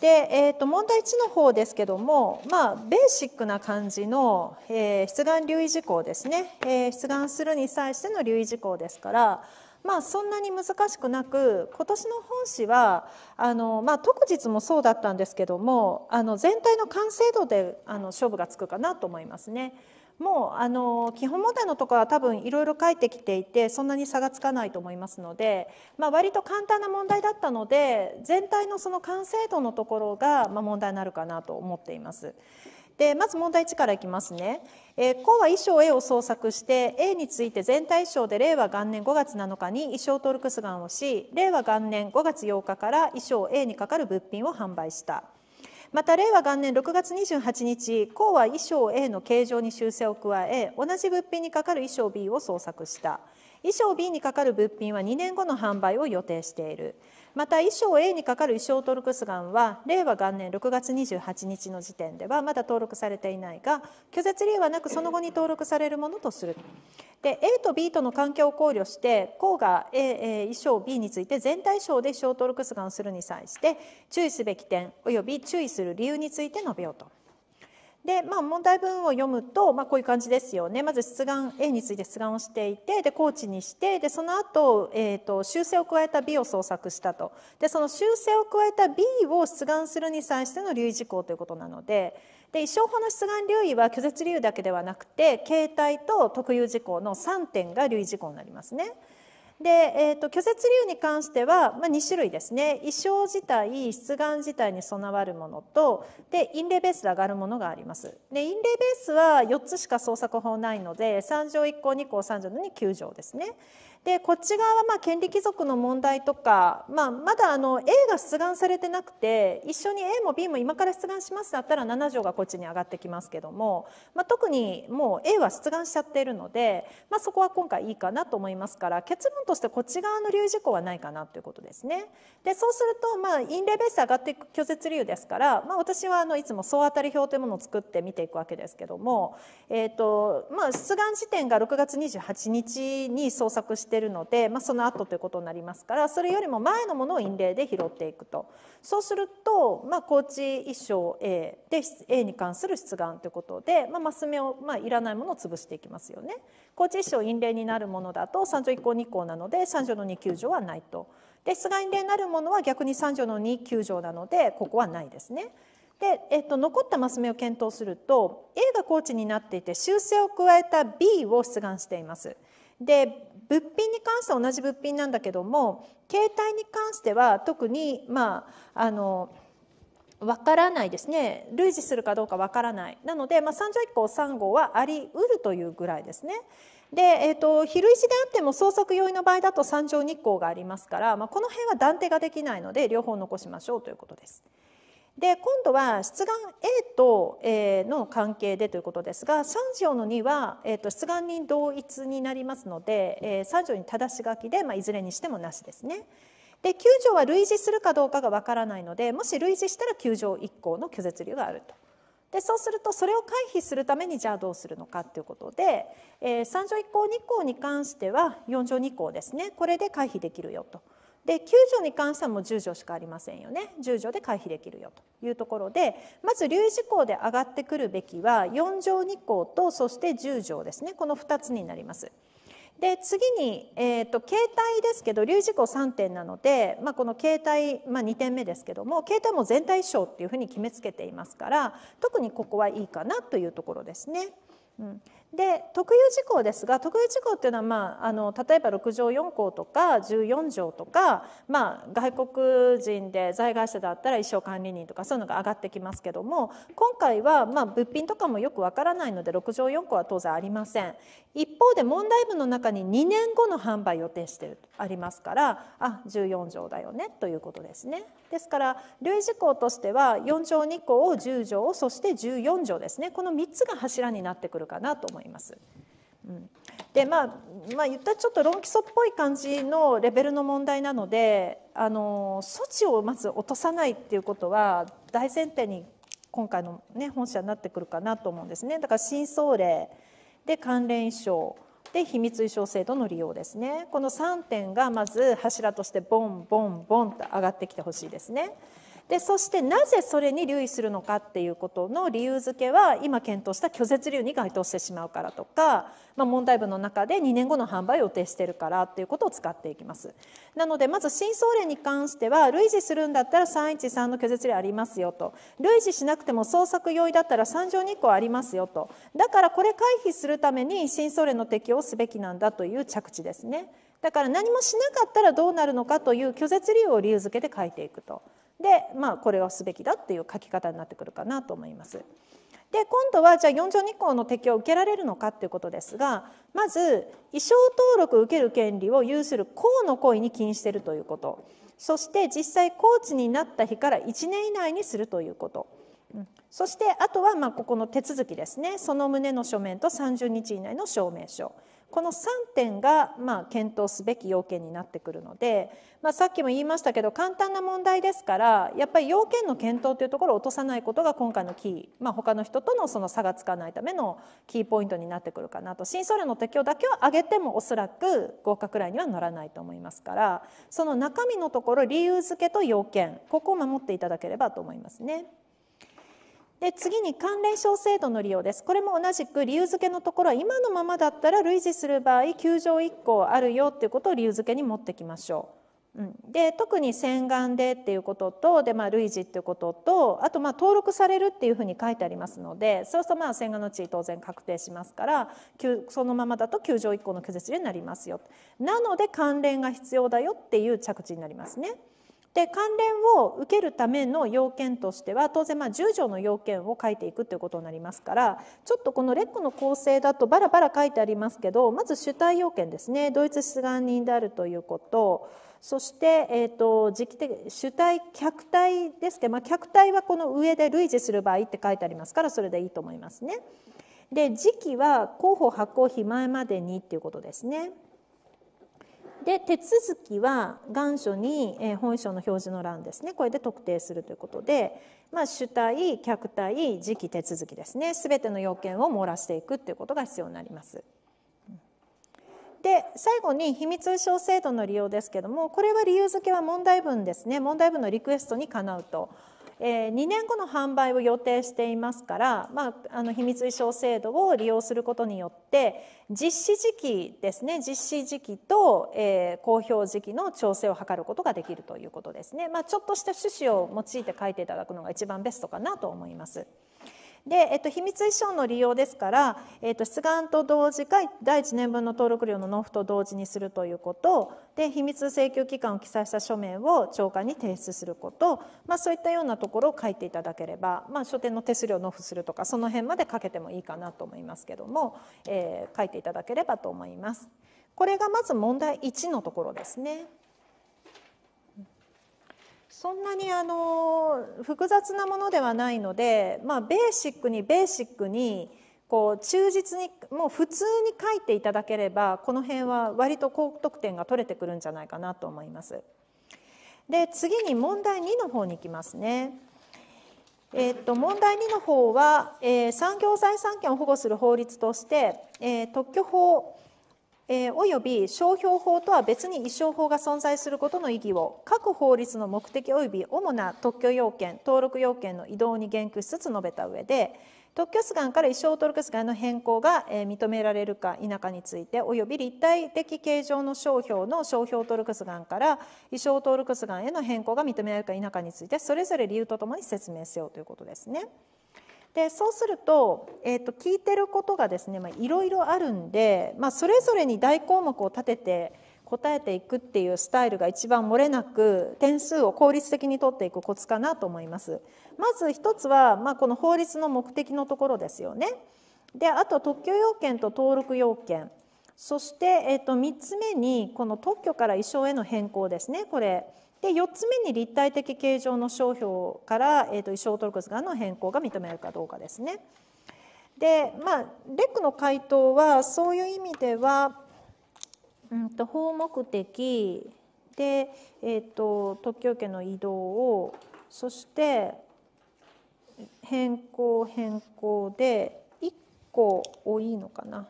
で、えー、と問題1の方ですけども、まあ、ベーシックな感じの、えー、出願留意事項ですね、えー、出願するに際しての留意事項ですから、まあ、そんなに難しくなく今年の本誌はあの、まあ、特日もそうだったんですけどもあの全体の完成度であの勝負がつくかなと思いますね。もうあの基本問題のところは多分いろいろ書いてきていてそんなに差がつかないと思いますので、まあ、割と簡単な問題だったので全体のその完成度のところが、まあ、問題になるかなと思っています。でまず問題1からいきますね。えー、は衣装 A を創作して A について全体衣装で令和元年5月7日に衣装登録出願をし令和元年5月8日から衣装 A にかかる物品を販売した。また令和元年6月28日甲は衣装 A の形状に修正を加え同じ物品にかかる衣装 B を創作した衣装 B にかかる物品は2年後の販売を予定しているまた衣装 A にかかる衣装登録出願は令和元年6月28日の時点ではまだ登録されていないが拒絶理由はなくその後に登録されるものとする。で A と B との関係を考慮して甲が A 衣装 B について全体賞で衣装登録出願をするに際して注意すべき点及び注意する理由について述べようと。で、まあ、問題文を読むと、まあ、こういう感じですよねまず出願 A について出願をしていてでコーチにしてでその後、えーと、修正を加えた B を捜索したとでその修正を加えた B を出願するに際しての留意事項ということなので。で一生法の出願留意は拒絶理由だけではなくて形態と特有事項の3点が留意事項になりますね。で、えーと、拒絶流に関しては、まあ、2種類ですね衣装自体出願自体に備わるものとでインレベースで上がるものがあります。でインレベースは4つしか創作法ないので3条1項2項3条の2 9条ですね。でこっち側はまあ権利貴族の問題とか、まあ、まだあの A が出願されてなくて一緒に A も B も今から出願しますだったら7条がこっちに上がってきますけども、まあ、特にもう A は出願しちゃっているので、まあ、そこは今回いいかなと思いますから結論としてこっち側の留意事項はないかなということですね。でそうすると、まあ、インレベース上がっていく拒絶理由ですから、まあ、私はあのいつも総当たり表というものを作って見ていくわけですけども、えーとまあ、出願時点が6月28日に捜索してしてるので、まあ、その後ということになりますからそれよりも前のものを陰霊で拾っていくとそうすると、まあ、高知一生 A で A に関する出願ということで、まあ、マス目を、まあ、いらないものを潰していきますよね。高知一生陰霊になるものだと三条一項二項なので三条の二九条はないと。で出願陰霊になるものは逆に三条の二九条なのでここはないですね。で、えっと、残ったマス目を検討すると A が高知になっていて修正を加えた B を出願しています。で物品に関しては同じ物品なんだけども携帯に関しては特にまああの分からないですね類似するかどうか分からないなので、まあ、31項3号はありうるというぐらいですね。で、えーと、昼比であっても捜索用意の場合だと3条2項がありますから、まあ、この辺は断定ができないので両方残しましょうということです。で今度は出願 A と、えの関係でということですが3条の2は、えと出願人同一になりますので、え3条に正し書きで、まあ、いずれにしてもなしですね。で9条は類似するかどうかがわからないのでもし類似したら9条1項の拒絶理由があると。でそうするとそれを回避するためにじゃあどうするのかということで、えー、3条1項2項に関しては4条2項ですねこれで回避できるよと。で9条に関してはもう10条しかありませんよね10条で回避できるよというところでまず留意事項で上がってくるべきは4条2項とそして10条ですねこの2つになります。で次に、えーと、携帯ですけど留意事項3点なので、まあ、この携帯、まあ、2点目ですけども携帯も全体賞っていうふうに決めつけていますから特にここはいいかなというところですね。うん、で特有事項ですが特有事項っていうのは、まあ、あの例えば6条4項とか14条とか、まあ、外国人で在外者だったら衣装管理人とかそういうのが上がってきますけども今回は、まあ、物品とかもよくわからないので6条4項は当然ありません一方で問題文の中に2年後の販売予定してるありますからあ14条だよねということですね。ですから類事項としては4条2項10条そして14条ですねこの3つが柱になってくるかなと思います。思います。うん、でまあ、まあ、言ったらちょっと論基礎っぽい感じのレベルの問題なのであの措置をまず落とさないっていうことは大前提に今回の、ね、本社になってくるかなと思うんですねだから新相令で関連衣装で秘密衣装制度の利用ですねこの3点がまず柱としてボンボンボンと上がってきてほしいですね。でそしてなぜそれに留意するのかっていうことの理由付けは今検討した拒絶理由に該当してしまうからとか、まあ、問題文の中で2年後の販売を予定してるからっていうことを使っていきます。なのでまず真相例に関しては類似するんだったら313の拒絶例ありますよと類似しなくても創作用意だったら3条2項ありますよとだからこれ回避するために真相例の適用すべきなんだという着地ですね。だから何もしなかったらどうなるのかという拒絶理由を理由付けで書いていくと。で、まあ、これをすべきだっていう書き方になってくるかなと思います。で今度はじゃあ4条2項の適用を受けられるのかっていうことですがまず衣装登録を受ける権利を有する公の行為に禁じているということそして実際コーチになった日から1年以内にするということ。そしてあとはまあここの手続きですねその旨の書面と30日以内の証明書この3点が、まあ、検討すべき要件になってくるので、まあ、さっきも言いましたけど簡単な問題ですからやっぱり要件の検討というところを落とさないことが今回のキー、まあ、他の人とのその差がつかないためのキーポイントになってくるかなと新素料の適用だけを上げてもおそらく合格ラインには乗らないと思いますからその中身のところ理由付けと要件ここを守っていただければと思いますね。で次に関連証制度の利用です。これも同じく理由付けのところは今のままだったら類似する場合9条1項あるよっていうことを理由付けに持ってきましょう。うん、で特に洗顔でっていうこととで、まあ、類似っていうこととあとまあ登録されるっていうふうに書いてありますのでそうするとまあ洗顔の地位当然確定しますからそのままだと9条1項の拒絶になりますよなので関連が必要だよっていう着地になりますね。で関連を受けるための要件としては当然まあ10条の要件を書いていくということになりますからちょっとこのレックの構成だとバラバラ書いてありますけどまず主体要件ですねドイツ出願人であるということそして、えーと、時期的主体客体ですけど、まあ、客体はこの上で類似する場合って書いてありますからそれでいいと思いますね。で時期は広報発行日前までにっていうことですね。で手続きは願書に本書の表示の欄ですねこれで特定するということで、まあ、主体客体時期手続きですね全ての要件を網羅していくということが必要になります。で最後に秘密通称制度の利用ですけどもこれは理由付けは問題文ですね問題文のリクエストにかなうとえ2年後の販売を予定していますから、まあ、あの秘密衣装制度を利用することによって実施時期ですね実施時期と、えー、公表時期の調整を図ることができるということですね、まあ、ちょっとした趣旨を用いて書いていただくのが一番ベストかなと思います。で、えっと、秘密遺書の利用ですから、えっと、出願と同時か第1年分の登録料の納付と同時にするということで秘密請求期間を記載した書面を長官に提出すること、まあ、そういったようなところを書いていただければ、まあ、書店の手数料を納付するとかその辺まで書けてもいいかなと思いますけども、えー、書いていただければと思います。これがまず問題1のところですね。そんなにあの複雑なものではないので、まあ、ベーシックにベーシックにこう忠実にもう普通に書いていただければこの辺は割と高得点が取れてくるんじゃないかなと思います。で次に問題2の方に行きますね。えっと問題2の方は、えー、産業財産権を保護する法律として、えー、特許法えおよび商標法とは別に一生法が存在することの意義を各法律の目的および主な特許要件登録要件の移動に言及しつつ述べた上で特許出願から一生登録出願の変更が認められるか否かについておよび立体的形状の商標の商標登録出願から一生登録出願への変更が認められるか否かについてそれぞれ理由とともに説明せよということですね。でそうすると,、えー、と聞いてることがですねいろいろあるんで、まあ、それぞれに大項目を立てて答えていくっていうスタイルが一番漏れなく点数を効率的に取っていくコツかなと思います。まず一つは、まあ、この法律の目的のところですよね。であと特許要件と登録要件そして、えー、と3つ目にこの特許から衣装への変更ですねこれ。で4つ目に立体的形状の商標から、えーと、と意思を取るがの変更が認めるかどうかですね。でまあレックの回答はそういう意味では、うんと、法目的で、えーと、と特許権の移動をそして変更変更で1個多いのかな。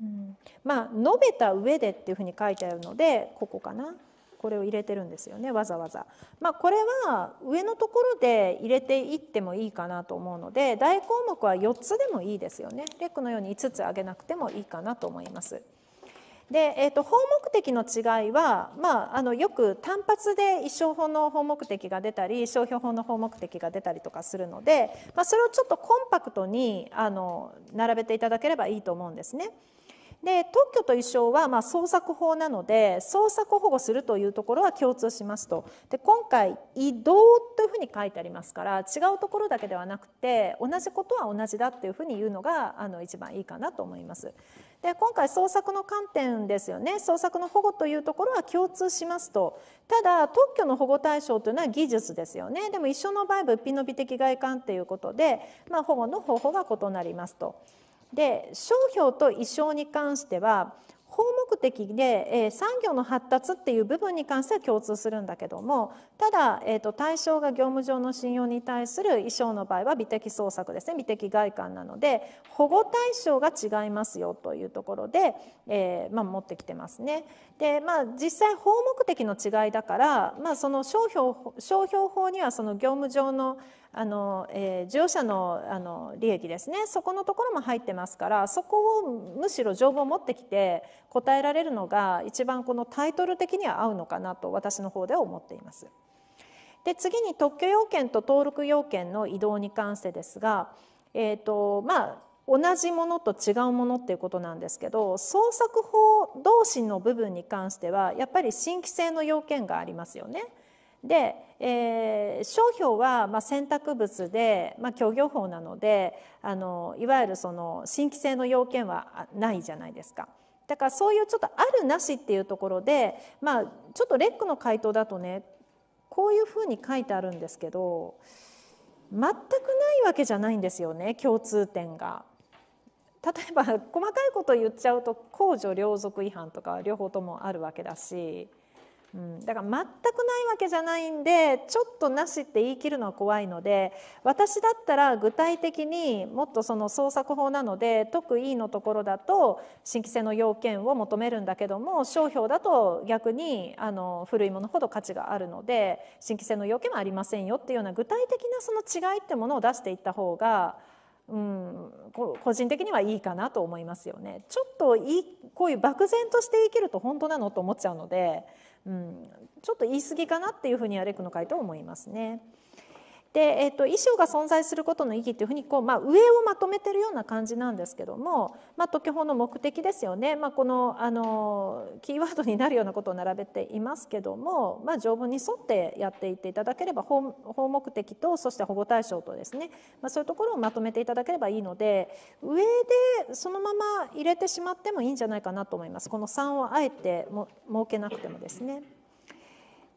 うん、まあ述べた上でっていうふうに書いてあるのでここかなこれを入れてるんですよねわざわざ。まあ、これは上のところで入れていってもいいかなと思うので大項目は4つでもいいですよねレックのように5つ上げなくてもいいかなと思います。で、えーと、と法目的の違いは、まあ、あのよく単発で一生法の法目的が出たり商標法の法目的が出たりとかするので、まあ、それをちょっとコンパクトにあの並べていただければいいと思うんですね。で特許と意匠はまあ創作法なので創作保護するというところは共通しますとで今回移動というふうに書いてありますから違うところだけではなくて同じことは同じだというふうに言うのがあの一番いいかなと思います。で今回創作の観点ですよね創作の保護というところは共通しますとただ特許の保護対象というのは技術ですよねでも一緒の場合物品の美的外観ということで、まあ、保護の方法が異なりますと。で商標と意匠に関しては法目的で、えー、産業の発達っていう部分に関しては共通するんだけどもただ、えーと、対象が業務上の信用に対する衣装の場合は美的創作ですね美的外観なので保護対象が違いますよというところで、えー、まあ、持ってきてますね。でまあ実際法目的の違いだから、まあ、その商標商標法にはその業務上のあの、えー、事業者のあの利益ですねそこのところも入ってますからそこをむしろ情報を持ってきて答えられるのが一番このタイトル的には合うのかなと私の方では思っています。で次に特許要件と登録要件の移動に関してですが、えーとまあ、同じものと違うものっていうことなんですけど創作法同士の部分に関してはやっぱり新規性の要件がありますよね。で、えー、商標はまあ選択物で、まあ、協業法なのであのいわゆるその新規性の要件はないじゃないですか。だからそういうちょっとあるなしっていうところで、まあ、ちょっとレックの回答だとねこういうふうに書いてあるんですけど全くないわけじゃないんですよね共通点が。例えば細かいことを言っちゃうと公序良俗違反とか両方ともあるわけだし。うん、だから全くないわけじゃないんでちょっとなしって言い切るのは怖いので私だったら具体的にもっとその創作法なので特異のところだと新規性の要件を求めるんだけども商標だと逆にあの古いものほど価値があるので新規性の要件はありませんよっていうような具体的なその違いってものを出していった方がうん、個人的にはいいかなと思いますよね。ちょっといこういう漠然として生きると本当なのと思っちゃうので。うん、ちょっと言い過ぎかなっていうふうにアレクの回答と思いますね。で、えーと、衣装が存在することの意義っていうふうにこう、まあ、上をまとめてるような感じなんですけども、まあ、時報の目的ですよね、まあ、このあのキーワードになるようなことを並べていますけども、まあ、条文に沿ってやっていっていただければ法法目的とそして保護対象とですね、まあ、そういうところをまとめていただければいいので上でそのまま入れてしまってもいいんじゃないかなと思いますこの3をあえて設けなくてもですね。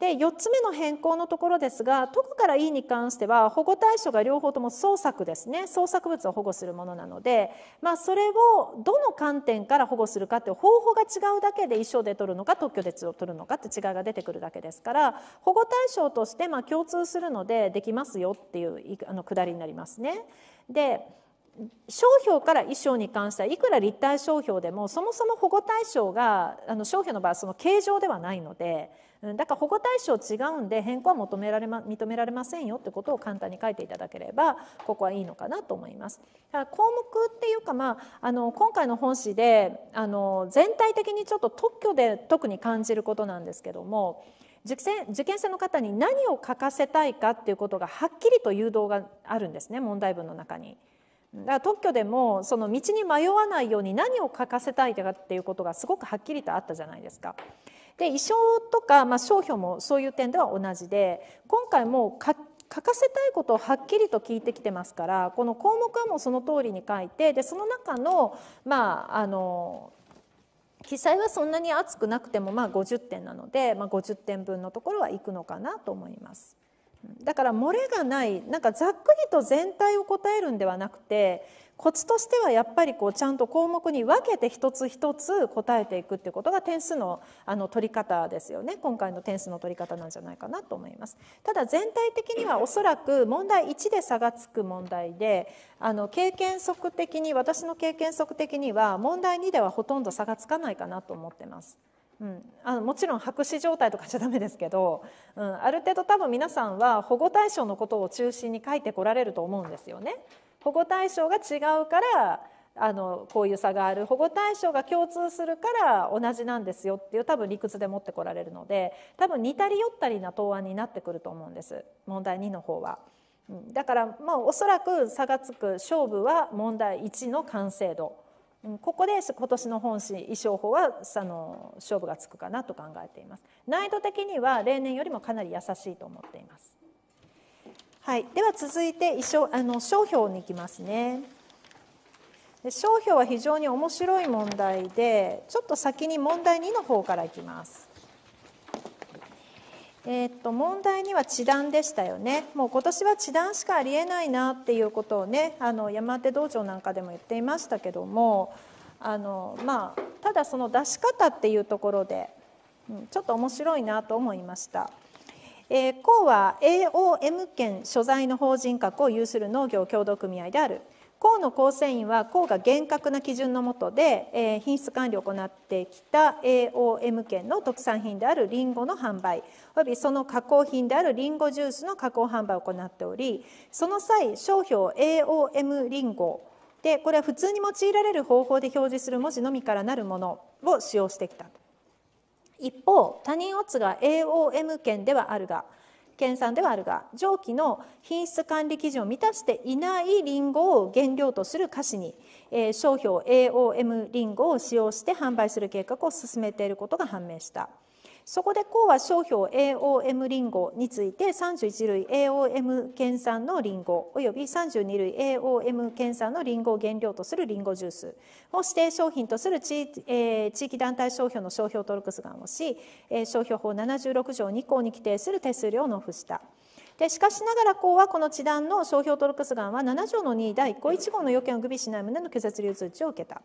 で4つ目の変更のところですが特から E に関しては保護対象が両方とも創作ですね創作物を保護するものなので、まあ、それをどの観点から保護するかって方法が違うだけで衣装で取るのか特許で取るのかって違いが出てくるだけですから保護対象としてま共通するのでできますよっていうあのくだりになりますね。で商標から衣装に関してはいくら立体商標でもそもそも保護対象があの商標の場合その形状ではないのでだから保護対象違うんで変更は求められ、ま、認められませんよってことを簡単に書いていただければここはいいのかなと思います。だから項目っていうか、まあ、あの今回の本誌であの全体的にちょっと特許で特に感じることなんですけども受験受験生の方に何を書かせたいかっていうことがはっきりと誘導があるんですね問題文の中に。だから特許でもその道に迷わないように何を書かせたいかっていうことがすごくはっきりとあったじゃないですか。で衣装とか、まあ、商標もそういう点では同じで今回も書書かせたいことをはっきりと聞いてきてますからこの項目はもうその通りに書いてでその中の,、まあ、あの記載はそんなに厚くなくてもまあ50点なので、まあ、50点分のところはいくのかなと思います。だから漏れがないなんかざっくりと全体を答えるんではなくてコツとしてはやっぱりこうちゃんと項目に分けて一つ一つ答えていくってことが点数のあの取り方ですよね今回の点数の取り方なんじゃないかなと思いますただ全体的にはおそらく問題1で差がつく問題であの経験則的に私の経験則的には問題2ではほとんど差がつかないかなと思ってます。うん、あのもちろん白紙状態とかじゃダメですけど、うん、ある程度多分皆さんは保護対象のことを中心に書いてこられると思うんですよね。保護対象が違うからあのこういう差がある保護対象が共通するから同じなんですよっていう多分理屈で持ってこられるので多分似たり寄ったりな答案になってくると思うんです問題2の方は。だからまあおそらく差がつく勝負は問題1の完成度ここで今年の本誌衣装法はあの勝負がつくかなと考えています難易度的には例年よりもかなり優しいと思っていますはい、では続いてあの商標に行きますね商標は非常に面白い問題でちょっと先に問題2の方からいきます。えー、っと問題には地団でしたよねもう今年は地団しかありえないなっていうことをねあの山手道場なんかでも言っていましたけどもあの、まあ、ただその出し方っていうところで、うん、ちょっと面白いなと思いました。えー、甲は AOM 県所在の法人格を有する農業協同組合である公の構成員は公が厳格な基準のもとで、えー、品質管理を行ってきた AOM 県の特産品であるりんごの販売およびその加工品であるりんごジュースの加工販売を行っておりその際商標 AOM りんごでこれは普通に用いられる方法で表示する文字のみからなるものを使用してきたと。一方他人オッズが AOM 圏ではあるが県産ではあるが上記の品質管理基準を満たしていないりんごを原料とする菓子に、え商標 AOM りんごを使用して販売する計画を進めていることが判明したそこで項は商標 AOM リンゴについて31類 AOM 県産のリンゴおよび32類 AOM 県産のリンゴを原料とするリンゴジュースを指定商品とする地,、えー、地域団体商標の商標登録図願をし、えー、商標法76条2項に規定する手数料を納付した。でしかしながら公はこの地団の商標登録図願は7条の2第1項1号の要件を具備しない旨の拒絶流通知を受けた。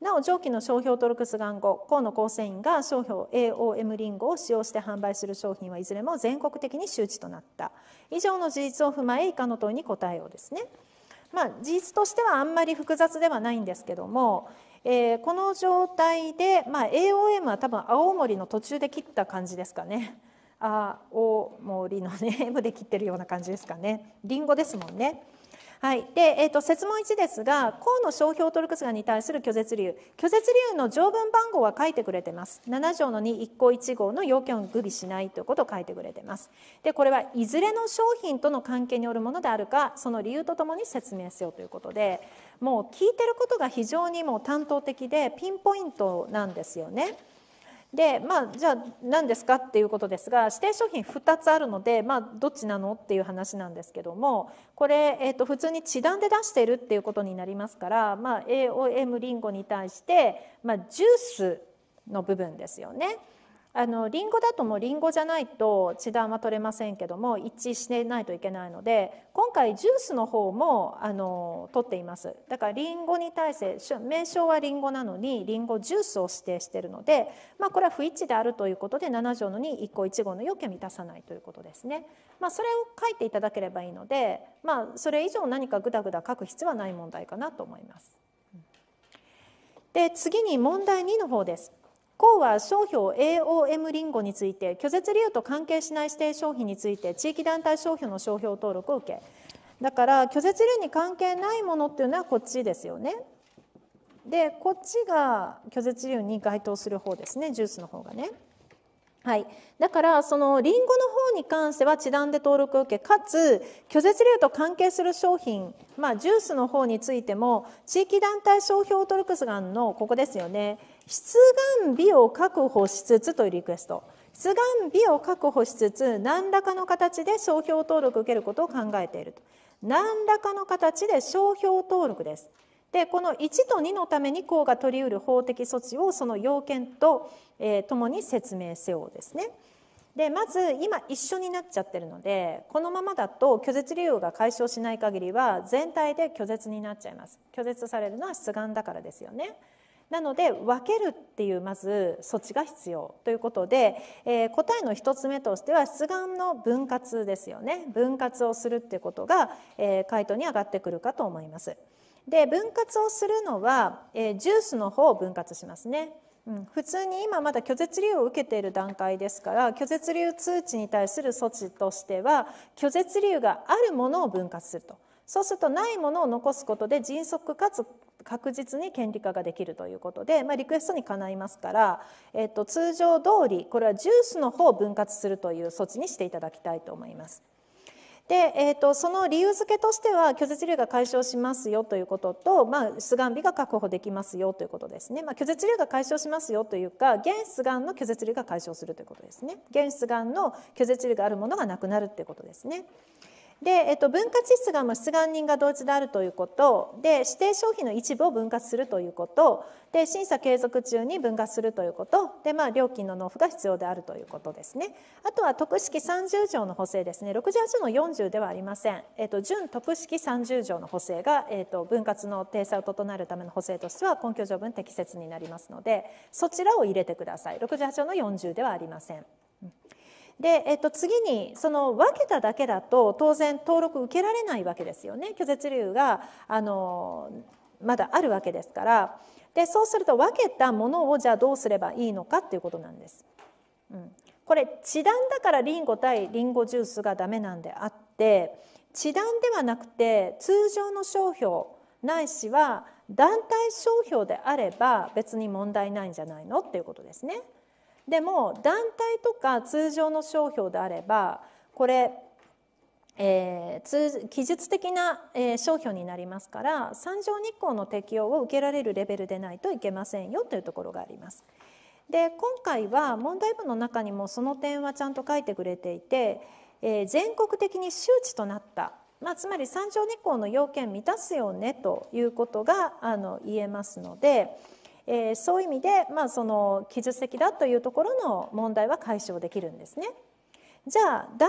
なお上記の商標登録図願後河野構成員が商標 AOM リンゴを使用して販売する商品はいずれも全国的に周知となった以上の事実を踏まえ以下の問いに答えようですね。まあ、事実としてはあんまり複雑ではないんですけども、えー、この状態で、まあ、AOM は多分青森の途中で切った感じですかね。青森のね M で切ってるような感じですかね。リンゴですもんね。はい。で、えっ、ー、と、説問1ですが、項の商標登録図画に対する拒絶理由。拒絶理由の条文番号は書いてくれてます。7条の2、1項1号の要件を具備しないということを書いてくれてます。で、これはいずれの商品との関係によるものであるか、その理由とともに説明せよということで、もう聞いてることが非常にもう担当的でピンポイントなんですよね。でまあじゃあ何ですかっていうことですが指定商品2つあるので、まあ、どっちなのっていう話なんですけどもこれ、えー、と普通に地段で出しているっていうことになりますから、まあ、AOM リンゴに対して、まあ、ジュースの部分ですよね。あのリンゴだともうリンゴじゃないと地団は取れませんけども一致しないといけないので今回ジュースの方もあの取っていますだからリンゴに対して名称はリンゴなのにリンゴジュースを指定しているので、まあ、これは不一致であるということで7条の2 1個1号の要件満たさないということですね、まあ、それを書いていただければいいので、まあ、それ以上何かグダグダ書く必要はない問題かなと思います。で次に問題2の方です。公は商標 AOM リンゴについて拒絶理由と関係しない指定商品について地域団体商標の商標登録を受けだから拒絶理由に関係ないものっていうのはこっちですよね。でこっちが拒絶理由に該当する方ですねジュースの方がね。はい、だからそのりんごの方に関しては地団で登録を受けかつ拒絶理由と関係する商品、まあ、ジュースの方についても地域団体商標登録案のここですよね出願日を確保しつつというリクエスト出願日を確保しつつ何らかの形で商標登録を受けることを考えていると何らかの形で商標登録ですでこの1と2のために公が取りうる法的措置をその要件と、えー、ともに説明せようですねでまず今一緒になっちゃってるのでこのままだと拒絶理由が解消しない限りは全体で拒絶になっちゃいます拒絶されるのは出願だからですよねなので分けるっていうまず措置が必要ということで、えー、答えの1つ目としては出願の分割ですよね分割をするっていうことが、えー、回答に上がってくるかと思います。で分割をするのは、えー、ジュースの方を分割しますね。うん、普通に今まだ拒絶理由を受けている段階ですから拒絶理由通知に対する措置としては拒絶理由があるものを分割するとそうするとないものを残すことで迅速かつ確実に権利化ができるということで、まあ、リクエストにかないますから、えっと、通常通りこれはジュースの方を分割するという措置にしていただきたいと思います。で、えーと、その理由付けとしては拒絶理由が解消しますよということと、まあ、出願日が確保できますよということですね、まあ、拒絶理由が解消しますよというか現出願の拒絶理由が解消するということですね現出願の拒絶理由があるものがなくなるということですね。で、えっと、分割支出が出願人が同一であるということで指定消費の一部を分割するということで審査継続中に分割するということで、まあ、料金の納付が必要であるということですねあとは特式30条の補正ですね68の40ではありません、えっと、準特式30条の補正が、えっと、分割の定裁を整えるための補正としては根拠条文適切になりますのでそちらを入れてください68の40ではありません。うんで、えっと、次にその分けただけだと当然登録受けられないわけですよね拒絶理由があのまだあるわけですからでそうすると分けたものをじゃあどうすればいいのかっていうことなんです。うん、これ地団だからリンゴ対リンゴジュースがダメなんであって地団ではなくて通常の商標ないしは団体商標であれば別に問題ないんじゃないのっていうことですね。でも団体とか通常の商標であればこれ、えー、記述的な、えー、商標になりますから三条日光の適用を受けられるレベルでないといけませんよというところがあります。で今回は問題文の中にもその点はちゃんと書いてくれていて、えー、全国的に周知となったまあ、つまり三条日光の要件満たすよねということがあの言えますので、えー、そういう意味で、まあ、その記述的だというところの問題は解消できるんですね。じゃあ団体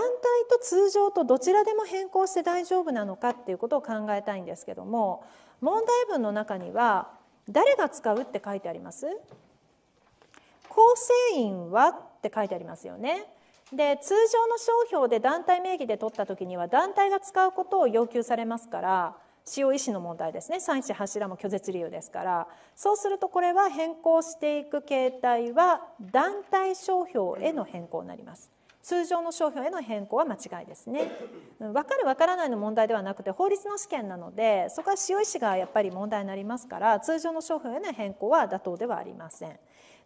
と通常とどちらでも変更して大丈夫なのかっていうことを考えたいんですけども問題文の中には「誰が使う?」って書いてあります構成員はって書いてありますよね。で通常の商標で団体名義で取った時には団体が使うことを要求されますから使用意思の問題ですね三一柱も拒絶理由ですからそうするとこれは変更していく形態は団体商標への変更になります通常の商標への変更は間違いですね分かる分からないの問題ではなくて法律の試験なのでそこは使用意思がやっぱり問題になりますから通常の商標への変更は妥当ではありません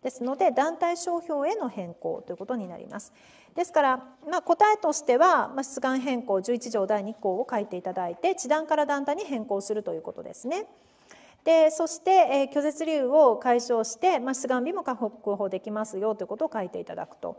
ですので団体商標への変更ということになりますですから、まあ、答えとしては、まあ、出願変更11条第2項を書いていただいて地団から団体に変更するということですね。でそして、えー、拒絶理由を解消して、まあ、出願日も確保できますよということを書いていただくと。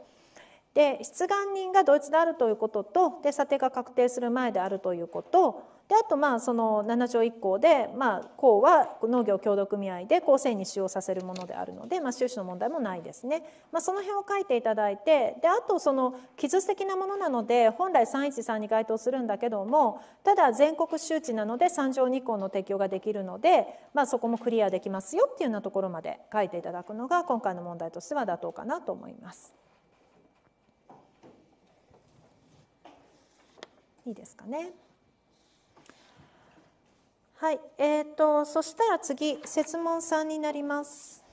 で出願人が同一であるということとで査定が確定する前であるということであとまあその7条1項で、まあ、項は農業協同組合で構成に使用させるものであるので、まあ、収支の問題もないですね、まあ、その辺を書いていただいてであとその記述的なものなので本来313に該当するんだけどもただ全国周知なので3条2項の適用ができるので、まあ、そこもクリアできますよっていうようなところまで書いていただくのが今回の問題としては妥当かなと思います。いいですかね。はい、えっ、ー、と、そしたら次、設問さんになります。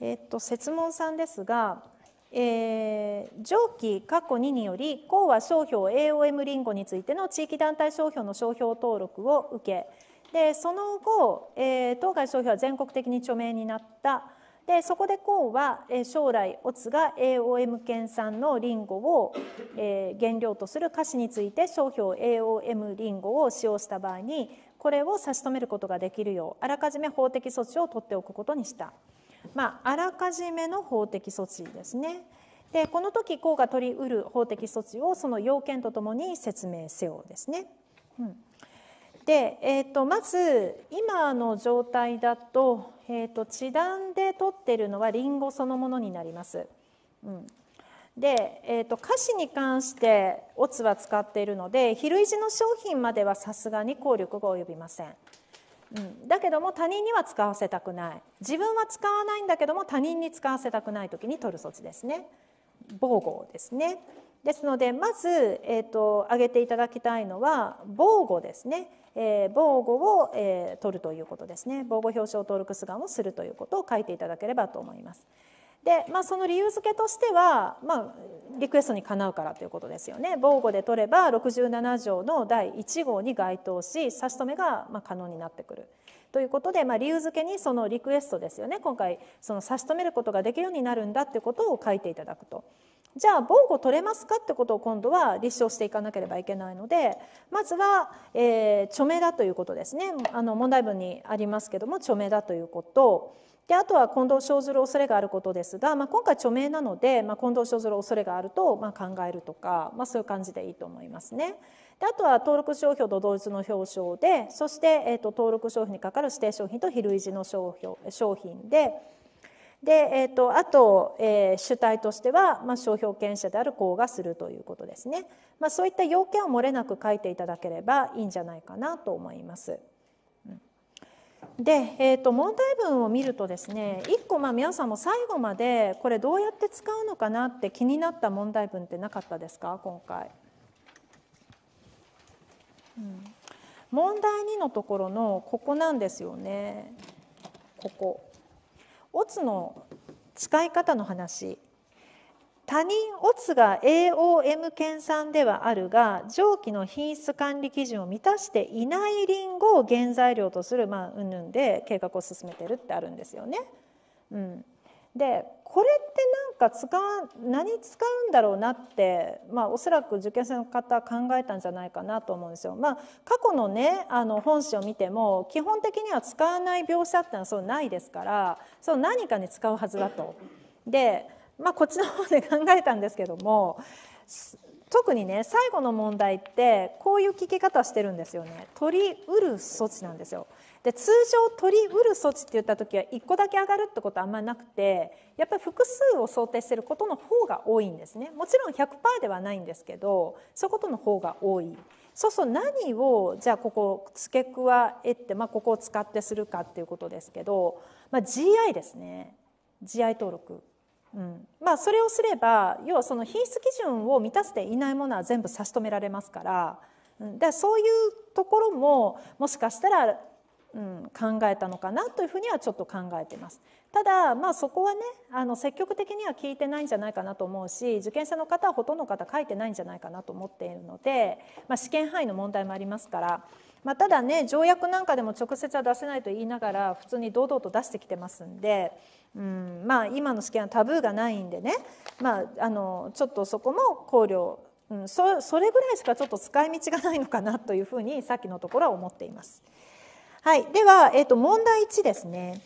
えっ、ー、と、設問さんですが、えー、上記括弧2により、公は商標 AOM リンゴについての地域団体商標の商標登録を受け、でその後、えー、当該商標は全国的に著名になった。でそこでコーンは将来オツが AOM 県産のリンゴを原料とする菓子について商標 AOM リンゴを使用した場合にこれを差し止めることができるようあらかじめ法的措置を取っておくことにした、まあ、あらかじめの法的措置ですね。でこの時公が取りうる法的措置をその要件とともに説明せようですね。うんで、えー、とまず今の状態だと,、えー、と地段で取ってるのはリンゴそのものになります。うん、で、えー、と菓子に関してオツは使っているので昼石の商品まではさすがに効力が及びません。うん、だけども他人には使わせたくない自分は使わないんだけども他人に使わせたくない時に取る措置ですね防護ですねですのでまず、えーと、と挙げていただきたいのは防護ですねえー、防護を、えー、取るということですね防護表彰登録出願をするということを書いていただければと思います。で、まあ、その理由付けとしては、まあ、リクエストにかなうからということですよね防護で取れば67条の第1号に該当し差し止めがまあ可能になってくる。ということで、まあ、理由付けにそのリクエストですよね今回その差し止めることができるようになるんだってことを書いていただくと。じゃあ防護取れますかってことを今度は立証していかなければいけないのでまずは、えー、著名だということですねあの問題文にありますけども著名だということであとは混同生ずる恐れがあることですが、まあ、今回著名なので、まあ、混同生ずる恐れがあると、まあ、考えるとか、まあ、そういう感じでいいと思いますね。であとは登録商標と同一の表彰でそして、えーと、登録商品にかかる指定商品と非類似の商標商品で。で、えーと、あと、えー、主体としては、まあ、商標権者である公がするということですね、まあ、そういった要件を漏れなく書いていただければいいんじゃないかなと思います。で、えーと、問題文を見るとですね1個まあ皆さんも最後までこれどうやって使うのかなって気になった問題文ってなかったですか今回、うん。問題2のところのここなんですよねここ。オツの使い方の話他人オツが AOM 県産ではあるが蒸気の品質管理基準を満たしていないリンゴを原材料とするまあうんぬんで計画を進めてるってあるんですよね。うん、でこれってなか使何使うんだろうなって、まあ、おそらく受験生の方考えたんじゃないかなと思うんですよ。まあ、過去のねあの本誌を見ても基本的には使わない描写ってのはそうないですからそう何かに使うはずだと。で、まあ、こっちの方で考えたんですけども特にね最後の問題ってこういう聞き方してるんですよね。取りうる措置なんですよ。で通常取りうる措置って言った時は1個だけ上がるってことはあんまりなくてやっぱり複数を想定してることの方が多いんですねもちろん100%ではないんですけどそういうことの方が多いそうそう何をじゃあここ付け加えて、まあ、ここを使ってするかっていうことですけど、まあ、GI ですね GI 登録。うんまあ、それをすれば要はその品質基準を満たせていないものは全部差し止められますからだそういうところももしかしたらうん、考えたのかなというふうにはちょっと考えてます。ただ、まあ、そこはねあの積極的には聞いてないんじゃないかなと思うし受験者の方はほとんどの方書いてないんじゃないかなと思っているので、まあ、試験範囲の問題もありますから、まあ、ただね条約なんかでも直接は出せないと言いながら普通に堂々と出してきてますんで。うんまあ、今の試験はタブーがないんでね、まあ、あのちょっとそこも考慮、うん、そそれぐらいしかちょっと使い道がないのかなというふうにさっきのところは思っています。はい、では、えーと、問題1ですね。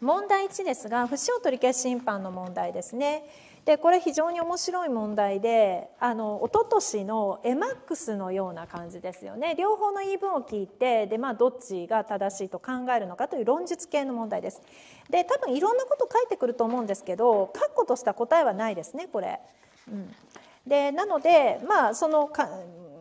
問題1ですが不使取消審判の問題ですね。でこれ非常に面白い問題であの一昨年の MAX のような感じですよね両方の言い分を聞いてで、まあ、どっちが正しいと考えるのかという論述系の問題です。で多分いろんなこと書いてくると思うんですけど確固とした答えはないですねこれ。うん、でなのでまあそのか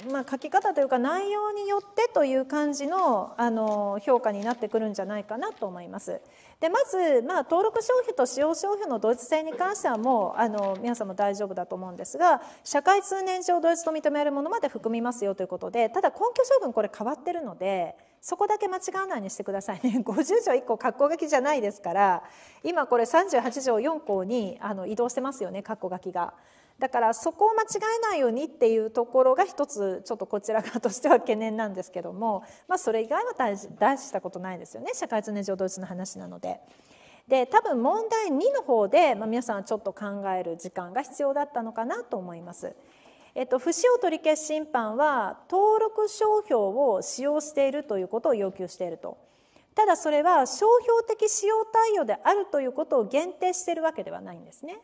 まあ、書き方というか内容によってという感じのあの評価になってくるんじゃないかなと思います。でまず、まあ、登録消費と使用消費の同一性に関してはもうあの皆さんも大丈夫だと思うんですが社会通念上同一と認められるものまで含みますよということでただ根拠処分これ変わってるのでそこだけ間違わないにしてくださいね50 条1個括弧書きじゃないですから今これ38条4項にあの移動してますよね括弧書きが。だからそこを間違えないようにっていうところが一つちょっとこちら側としては懸念なんですけども、まあ、それ以外は大大したことないですよね社会常常同一の話なので。で多分問題2の方で、まあ、皆さんはちょっと考える時間が必要だったのかなと思います。えっと、不使用取消審判は登録商標を使用しているということを要求していると。ただそれは商標的使用対応であるということを限定しているわけではないんですね。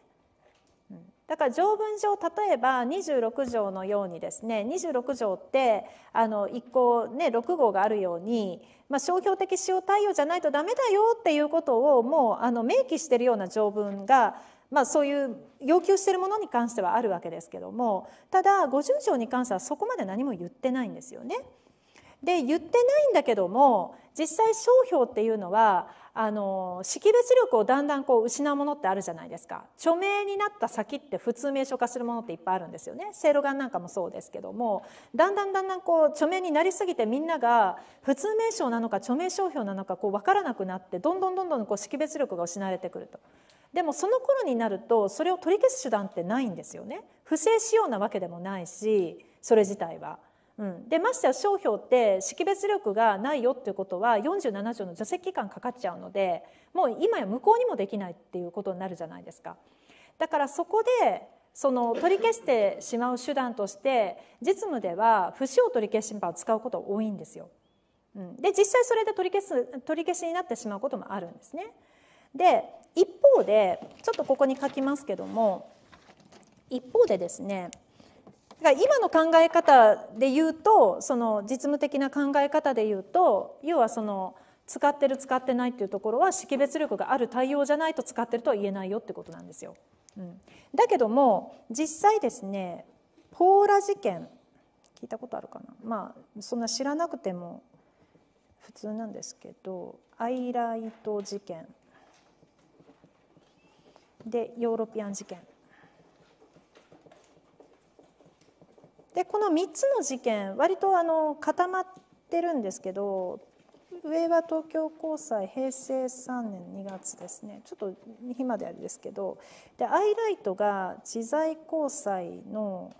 だから条文上例えば26条のようにですね26条ってあの1項、ね、6号があるように、まあ、商標的使用対応じゃないとダメだよっていうことをもうあの明記してるような条文がまあ、そういう要求しているものに関してはあるわけですけどもただ50条に関してはそこまで何も言ってないんですよね。で言ってないんだけども実際商標っていうのはあの識別力をだんだんこう失うものってあるじゃないですか著名になった先って普通名称化するものっていっぱいあるんですよねセいろがんなんかもそうですけどもだんだんだんだんこう著名になりすぎてみんなが普通名称なのか著名商標なのかこう分からなくなってどんどんどんどんこう識別力が失われてくると。でもその頃になるとそれを取り消す手段ってないんですよね。不正使用なわけでもないしそれ自体は。うん、でましては商標って識別力がないよっていうことは47条の除籍期間かかっちゃうのでもう今や無効にもできないっていうことになるじゃないですか。だからそこでその取り消してしまう手段として実務では不使用取り消し審判を使うことが多いんですよ。うん、で実際それで取り消す取り消しになってしまうこともあるんですね。で一方でちょっとここに書きますけども一方でですねだから今の考え方で言うとその実務的な考え方で言うと要はその使ってる使ってないっていうところは識別力がある対応じゃないと使ってるとは言えないよってことなんですよ。うん、だけども実際ですねポーラ事件聞いたことあるかなまあそんな知らなくても普通なんですけどアイライト事件でヨーロピアン事件でこの3つの事件割とあの固まってるんですけど上は東京高裁平成3年2月ですねちょっと日まであれですけどでアイライトが知財高裁の、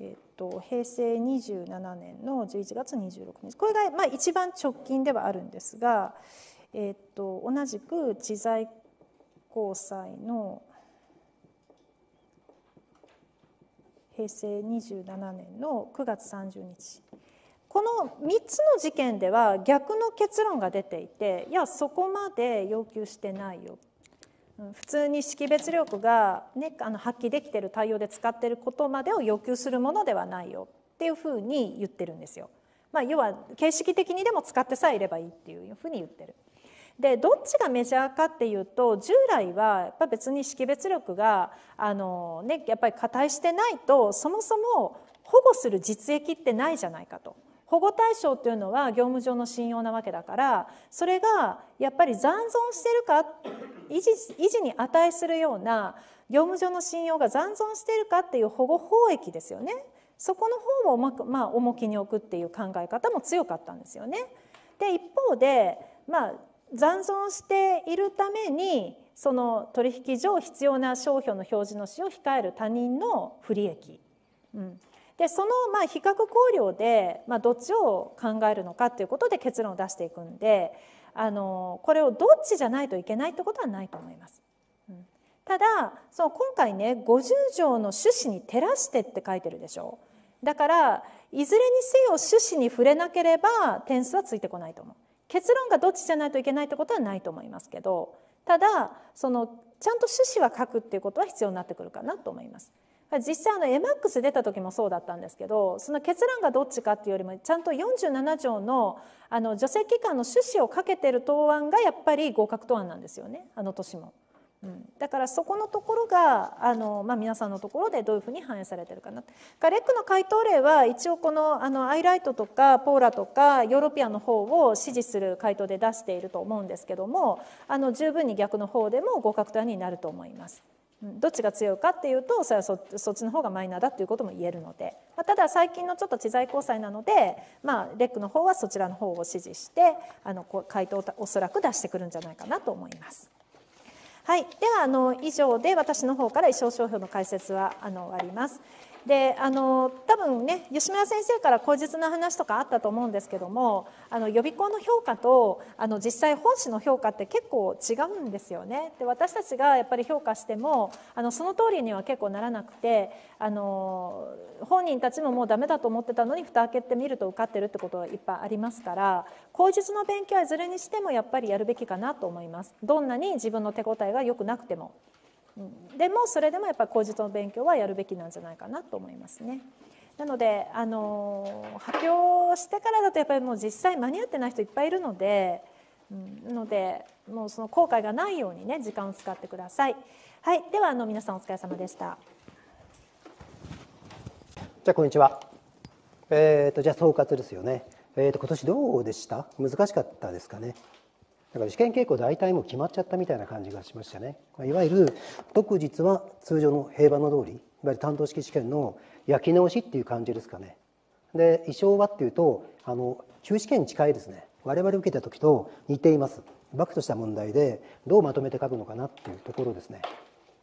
えっと、平成27年の11月26日これが、まあ、一番直近ではあるんですが、えっと、同じく知財高裁の平成27年の9月30日この3つの事件では逆の結論が出ていていやそこまで要求してないよ普通に識別力が、ね、あの発揮できてる対応で使ってることまでを要求するものではないよっていうふうに言ってるんですよ。まあ、要は形式的にでも使ってさえいればいいっていうふうに言ってる。でどっちがメジャーかっていうと従来はやっぱ別に識別力があの、ね、やっぱり加してないとそもそも保護する実益ってないじゃないかと。保護対象っていうのは業務上の信用なわけだからそれがやっぱり残存してるか維持維持に値するような業務上の信用が残存してるかっていう保護法益ですよねそこの方をうまく、まあ、重きに置くっていう考え方も強かったんですよね。で一方で、まあ、残存しているためにその取引上必要な商標の表示の使を控える他人の不利益、うん、でそのまあ比較考慮で、まあ、どっちを考えるのかということで結論を出していくんであのこれをどっちじゃないといけないってことはないと思います。ただその今回ね50条の趣旨に照らしてって書いてるでしょだからいずれにせよ趣旨に触れなければ点数はついてこないと思う。結論がどっちじゃないといけないってことはないと思いますけどただそのちゃんと趣旨は書くっていうことは必要になってくるかなと思います。実際あの MAX 出た時もそうだったんですけどその結論がどっちかっていうよりもちゃんと47条のあの助成機関の趣旨をかけてる答案がやっぱり合格答案なんですよねあの年も。うん、だからそこのところがあの、まあ、皆さんのところでどういうふうに反映されてるかなかレックの回答例は一応このあのアイライトとかポーラとかヨーロピアの方を支持する回答で出していると思うんですけどもあの十分に逆の方でも合格点になると思います。どっちが強いかっていうとそれはそっちの方がマイナーだっていうことも言えるので、まあ、ただ最近のちょっと知財交際なので、まあ、レックの方はそちらの方を支持してあの回答をおそらく出してくるんじゃないかなと思います。はい、ではあの以上で私の方から衣装商標の解説はあの終わります。であの多分ね吉村先生から口述の話とかあったと思うんですけどもあの予備校の評価とあの実際本誌の評価って結構違うんですよね。で私たちがやっぱり評価してもあのその通りには結構ならなくてあの本人たちももうダメだと思ってたのに蓋開けてみると受かってるってことはいっぱいありますから口述の勉強はいずれにしてもやっぱりやるべきかなと思います。どんなに自分の手応えが良くなくても。でもそれでもやっぱり口述の勉強はやるべきなんじゃないかなと思いますね。なのであの発表してからだとやっぱりもう実際間に合ってない人いっぱいいるので、うん、のでもうその後悔がないようにね時間を使ってください。はい、ではあの皆さんお疲れ様でした。じゃこんにちは。えっ、ー、とじゃ総括ですよね。えっ、ー、と今年どうでした？難しかったですかね。だから試験傾向大体もう決まっちゃったみたいな感じがしましたねいわゆる独実は通常の平和の通りいわゆる担当式試験の焼き直しっていう感じですかねで衣装はっていうとあの中試験に近いですね我々受けた時と似ていますバクとした問題でどうまとめて書くのかなっていうところですね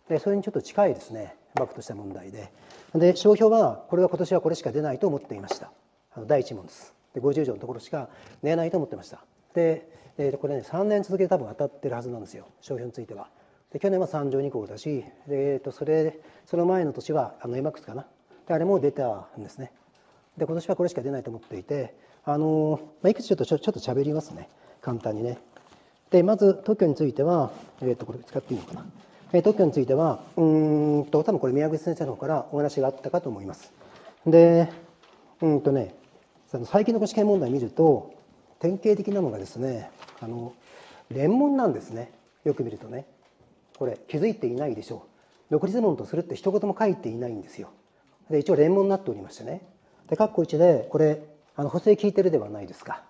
でそれにちょっと近いですねバクとした問題でで商標はこれは今年はこれしか出ないと思っていましたあの第1問ですで50条のところしか出ないと思ってましたで、えー、とこれね3年続けて多分当たってるはずなんですよ商標については。で去年は三条二号だし、えー、とそれその前の年はあの MX かなであれも出たんですねで今年はこれしか出ないと思っていて、あのー、まあ、いくつちょっとちょちょっと喋りますね簡単にねでまず特許については、えー、とこれ使っていいのかな、え特許についてはうんと多分これ宮口先生の方からお話があったかと思いますでうんとね最近の試験問題見ると典型的なのがですねあの連紋なんですねよく見るとねこれ気づいていないでしょう独立門とするって一言も書いていないんですよで一応連紋になっておりましてねで括弧1でこれあの補正聞いてるではないですか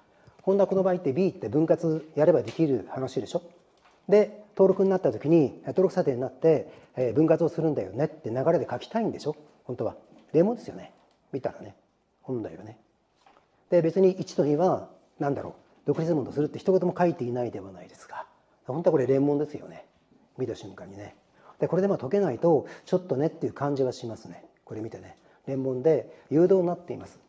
本田この場合って B って分割やればできる話でしょで登録になった時に登録査定になって、え分割をするんだよねって流れで書きたいんでしょ本当は連紋ですよね見たらね本来はねで別に1と2はなんだろう独立門とするって一言も書いていないではないですか本当はこれ連問ですよね見た瞬間にねでこれでまあ解けないとちょっとねっていう感じはしますねこれ見てね連問で誘導になっています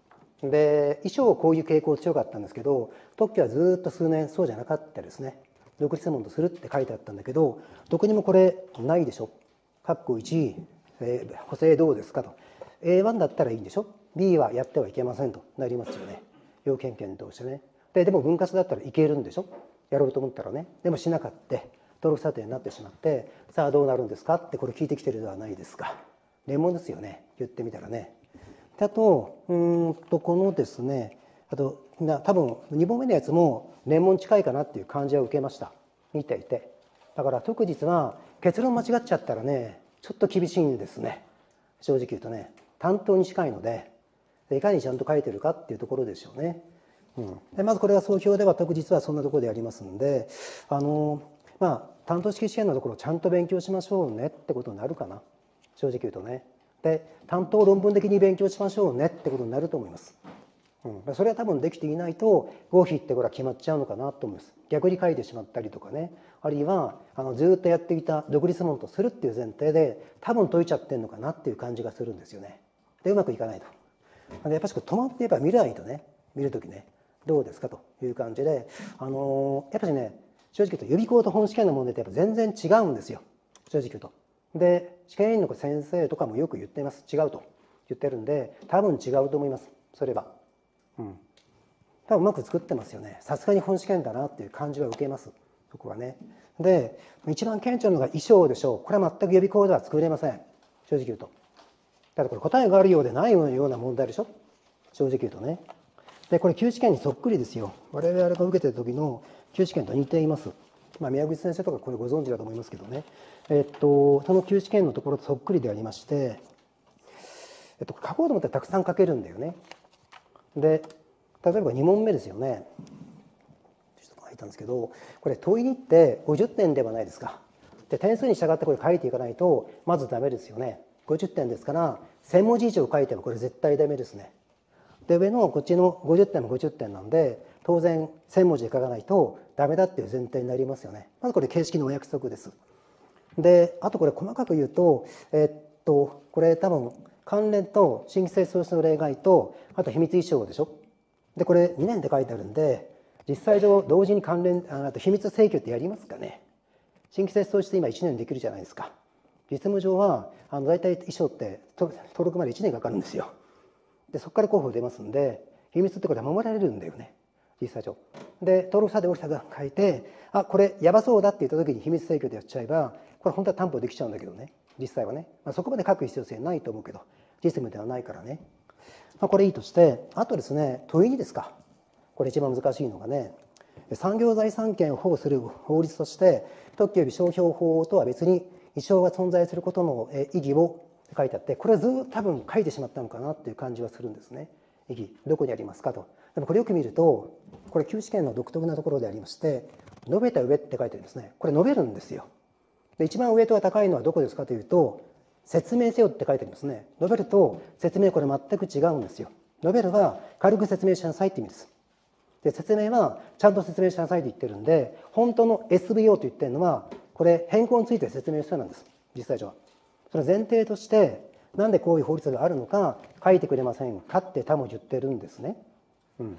で衣装こういう傾向強かったんですけど特許はずっと数年そうじゃなかったですね独立門とするって書いてあったんだけどどこにもこれないでしょ括弧1、えー、補正どうですかと A1 だったらいいんでしょ B はやってはいけませんとなりますよね要件検討してねででも分割だったらいけるんでしょやろうと思ったらねでもしなかった登録査定になってしまってさあどうなるんですかってこれ聞いてきてるではないですかレモですよね言ってみたらねあとうんとこのですねあとな多分2本目のやつも年門近いかなっていう感じは受けました見ていてだから特実は結論間違っちゃったらねちょっと厳しいんですね正直言うとね担当に近いのでいかにちゃんと書いてるかっていうところでしょうねうん、でまずこれが総評では特実はそんなところでやりますんであのまあ担当式支援のところちゃんと勉強しましょうねってことになるかな正直言うとねで担当論文的に勉強しましょうねってことになると思います、うん、それは多分できていないと合否ってこれは決まっちゃうのかなと思います逆に書いてしまったりとかねあるいはあのずっとやってきた独立問とするっていう前提で多分解いちゃってんのかなっていう感じがするんですよねでうまくいかないとやっぱし止まってやっば見ないとね見る時ねどうですかという感じで、あのやっぱりね正直言うと予備校と本試験の問題ってやっぱ全然違うんですよ正直言うと。で試験委員の先生とかもよく言っています違うと言ってるんで多分違うと思いますそれは。うん多分うまく作ってますよねさすがに本試験だなっていう感じは受けますそこはねで一番顕著なのが衣装でしょうこれは全く予備校では作れません正直言うとだってこれ答えがあるようでないような問題でしょ正直言うとねでこれ旧試験にそっくりですよ我々が受けてる時の旧試験と似ています、まあ、宮口先生とかこれご存知だと思いますけどねえっとその旧試験のところとそっくりでありまして、えっと、書こうと思ったらたくさん書けるんだよねで例えば2問目ですよねちょっと書いたんですけどこれ問いにって50点ではないですかで点数に従ってこれ書いていかないとまずダメですよね50点ですから1000文字以上書いてもこれ絶対ダメですねで上のこっちの50点も50点なんで当然1,000文字で書かないとダメだっていう前提になりますよねまずこれ形式のお約束ですであとこれ細かく言うとえっとこれ多分関連と規性創出の例外とあと秘密衣装でしょでこれ2年って書いてあるんで実際上同時に関連あと秘密請求ってやりますかね新規性創出今1年できるじゃないですか実務上はあの大体衣装って登録まで1年かかるんですよでそこから候補出ますんで秘密ってことは守られるんだよね実際上で登録者で降りたが書いてあこれやばそうだって言った時に秘密請求でやっちゃえばこれ本当は担保できちゃうんだけどね実際はね、まあ、そこまで書く必要性ないと思うけどシステムではないからね、まあ、これいいとしてあとですね問いにですかこれ一番難しいのがね産業財産権を保護する法律として特許及び商標法とは別に意匠が存在することの意義をって書いてあってこれはず多分書いてしまったのかなっていう感じはするんですね。意義どこにありますかと。でもこれよく見るとこれ旧試験の独特なところでありまして「述べた上」って書いてあるんですね。これ述べるんですよ。で一番ウエイトが高いのはどこですかというと「説明せよ」って書いてありますね。述べると説明これ全く違うんですよ。述べるは軽く説明しなさいって意味です。で説明はちゃんと説明しなさいと言ってるんで本当の SVO と言ってるのはこれ変更について説明したなんです実際上はその前提としてなんでこういう法律があるのか書いてくれませんかって多分言ってるんですね。うん、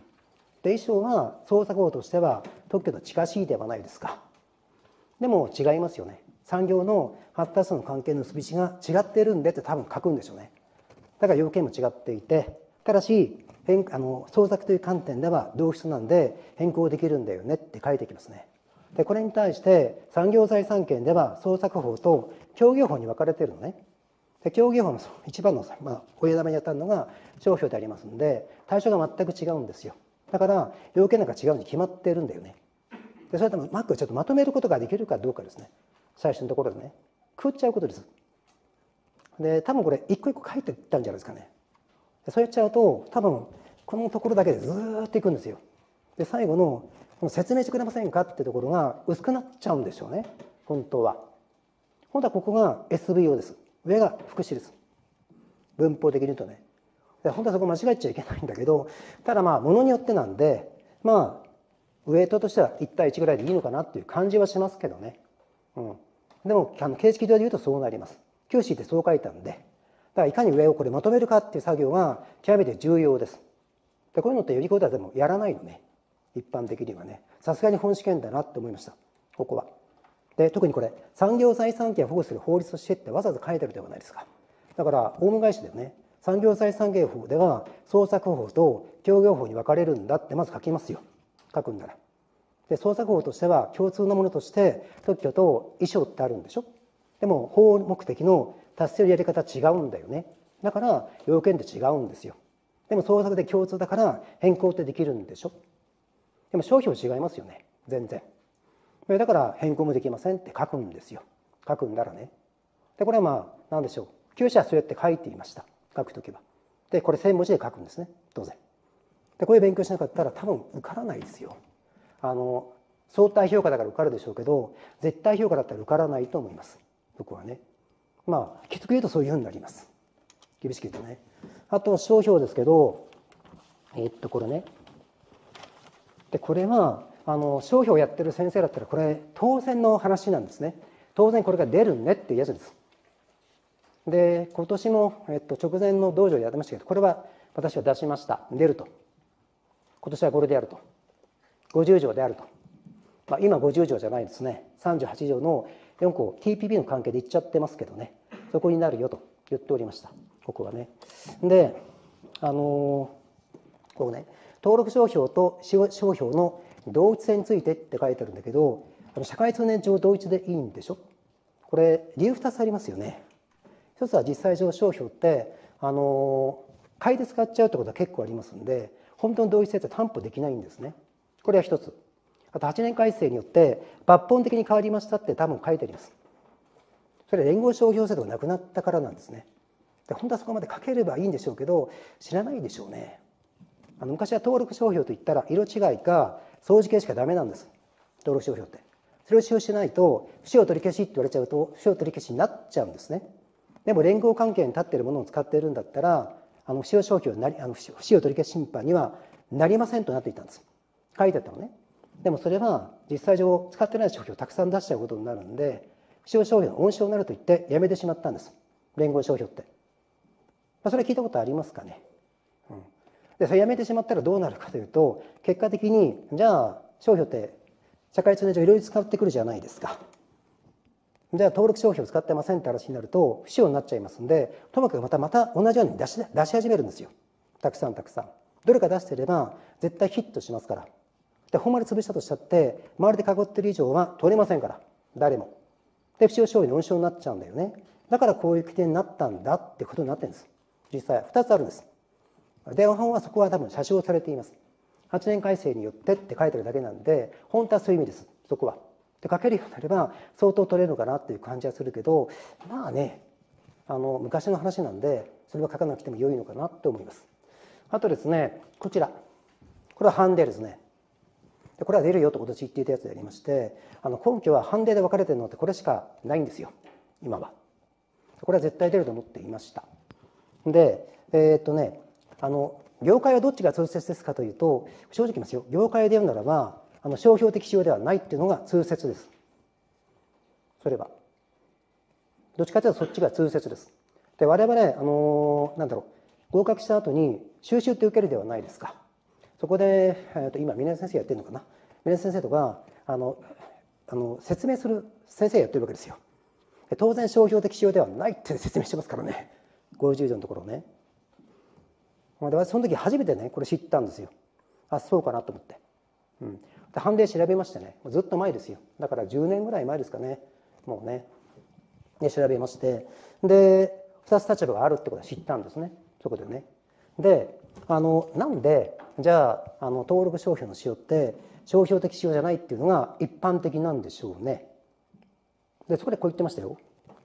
で衣装は捜査法としては特許と近しいではないですか。でも違いますよね。産業の発達との関係の結びしが違ってるんでって多分書くんでしょうね。だから要件も違っていてただし変あの創作という観点では同質なんで変更できるんだよねって書いてきますね。でこれに対して産業財産権では捜索法と協議法に分かれてるのねで協議法の一番の、まあ、お枝に当たるのが商標でありますんで対象が全く違うんですよだから要件なんか違うに決まってるんだよねでそれともマックをちょっとまとめることができるかどうかですね最初のところでね食っちゃうことですで多分これ一個一個書いていったんじゃないですかねそうやっちゃうと多分このところだけでずっといくんですよで最後の説明してくれませんかってところが薄くなっちゃうんでしょうね本当は本当はここが SVO です上が副詞です文法的に言うとね本当はそこ間違えちゃいけないんだけどただまあものによってなんでまあウエイトとしては1対1ぐらいでいいのかなっていう感じはしますけどね、うん、でもあの形式上で言うとそうなります九 c ってそう書いたんでだからいかに上をこれまとめるかっていう作業が極めて重要ですでこういうのって予備校ではでもやらないのね一般的にはねさすがに本試験だなって思いましたここはで特にこれ産業財産権を保護する法律としてってわざわざ書いてあるではないですかだからオウム返しだよね産業財産権法では捜索法と協業法に分かれるんだってまず書きますよ書くんならで捜索法としては共通のものとして特許と遺書ってあるんでしょでも法目的の達成のやり方違うんだよねだから要件って違うんですよでも捜索で共通だから変更ってできるんでしょでも商標違いますよね全然だから変更もできませんって書くんですよ書くんならねでこれはまあ何でしょう旧社はそうやって書いていました書くときはでこれ1,000文字で書くんですね当然でこういう勉強しなかったら多分受からないですよあの相対評価だから受かるでしょうけど絶対評価だったら受からないと思います僕はねまあきつく言うとそういうふうになります厳しく言うとねあと商標ですけどえー、っとこれねでこれはあの商標をやってる先生だったらこれ当然の話なんですね当然これが出るねってやつですで今年も、えっと、直前の道場でやってましたけどこれは私は出しました出ると今年はこれでやると50条であると、まあ、今50条じゃないですね38条の4項 TPP の関係で言っちゃってますけどねそこになるよと言っておりましたここはねであのこうね登録商標と商標の同一性についてって書いてあるんだけど社会通念上同一でいいんでしょこれ理由2つありますよね一つは実際上商標ってあの買いで使っちゃうってことは結構ありますんで本当の同一性って担保できないんですねこれは一つあと8年改正によって抜本的に変わりましたって多分書いてありますそれは連合商標制度がなくなったからなんですねで本当はそこまで書ければいいんでしょうけど知らないでしょうねあの昔は登録商標といったら色違いか掃除系しかダメなんです登録商標ってそれを使用しないと不使用取り消しって言われちゃうと不使用取り消しになっちゃうんですねでも連合関係に立っているものを使っているんだったらあの不使用商標なりあの不使用取り消し審判にはなりませんとなっていたんです書いてあったのねでもそれは実際上使ってない商標をたくさん出しちゃうことになるんで不使用商標の温床になると言ってやめてしまったんです連合商標って、まあ、それ聞いたことありますかねでそれやめてしまったらどうなるかというと結果的にじゃあ商標って社会通念上いろいろ使ってくるじゃないですか。じゃあ登録商標使ってませんって話になると不使用になっちゃいますんでともかくまたまた同じように出し出し始めるんですよたくさんたくさんどれか出してれば絶対ヒットしますからで本丸潰したとしたって周りで囲ってる以上は取れませんから誰もで不使用商品の温床になっちゃうんだよねだからこういう規定になったんだってことになってるんです実際2つあるんです話本はそこは多分写真されています8年改正によってって書いてるだけなんで本当はそういう意味ですそこはで書けるようになれば相当取れるのかなっていう感じはするけどまあねあの昔の話なんでそれは書かなくても良いのかなって思いますあとですねこちらこれはハンデですねでこれは出るよと今年言っていたやつでありましてあの根拠はハンデで分かれてるのってこれしかないんですよ今はこれは絶対出ると思っていましたでえー、っとねあの業界はどっちが通説ですかというと正直言いますよ業界で言うならばあの商標的使用ではないっていうのが通説ですそれはどっちかというとそっちが通説ですで我々あのなんだろう合格した後に収集って受けるではないですかそこで、えー、と今峰先生やってるのかな峰先生とかあのあの説明する先生やってるわけですよ当然商標的使用ではないって説明してますからね50条のところね私その時初めてねこれ知ったんですよあそうかなと思って、うん、で判例調べましたねずっと前ですよだから10年ぐらい前ですかねもうねで調べましてで2つ立場があるってことは知ったんですねそこでねであのなんでじゃああの登録商標の使用って商標的使用じゃないっていうのが一般的なんでしょうねでそこでこう言ってましたよ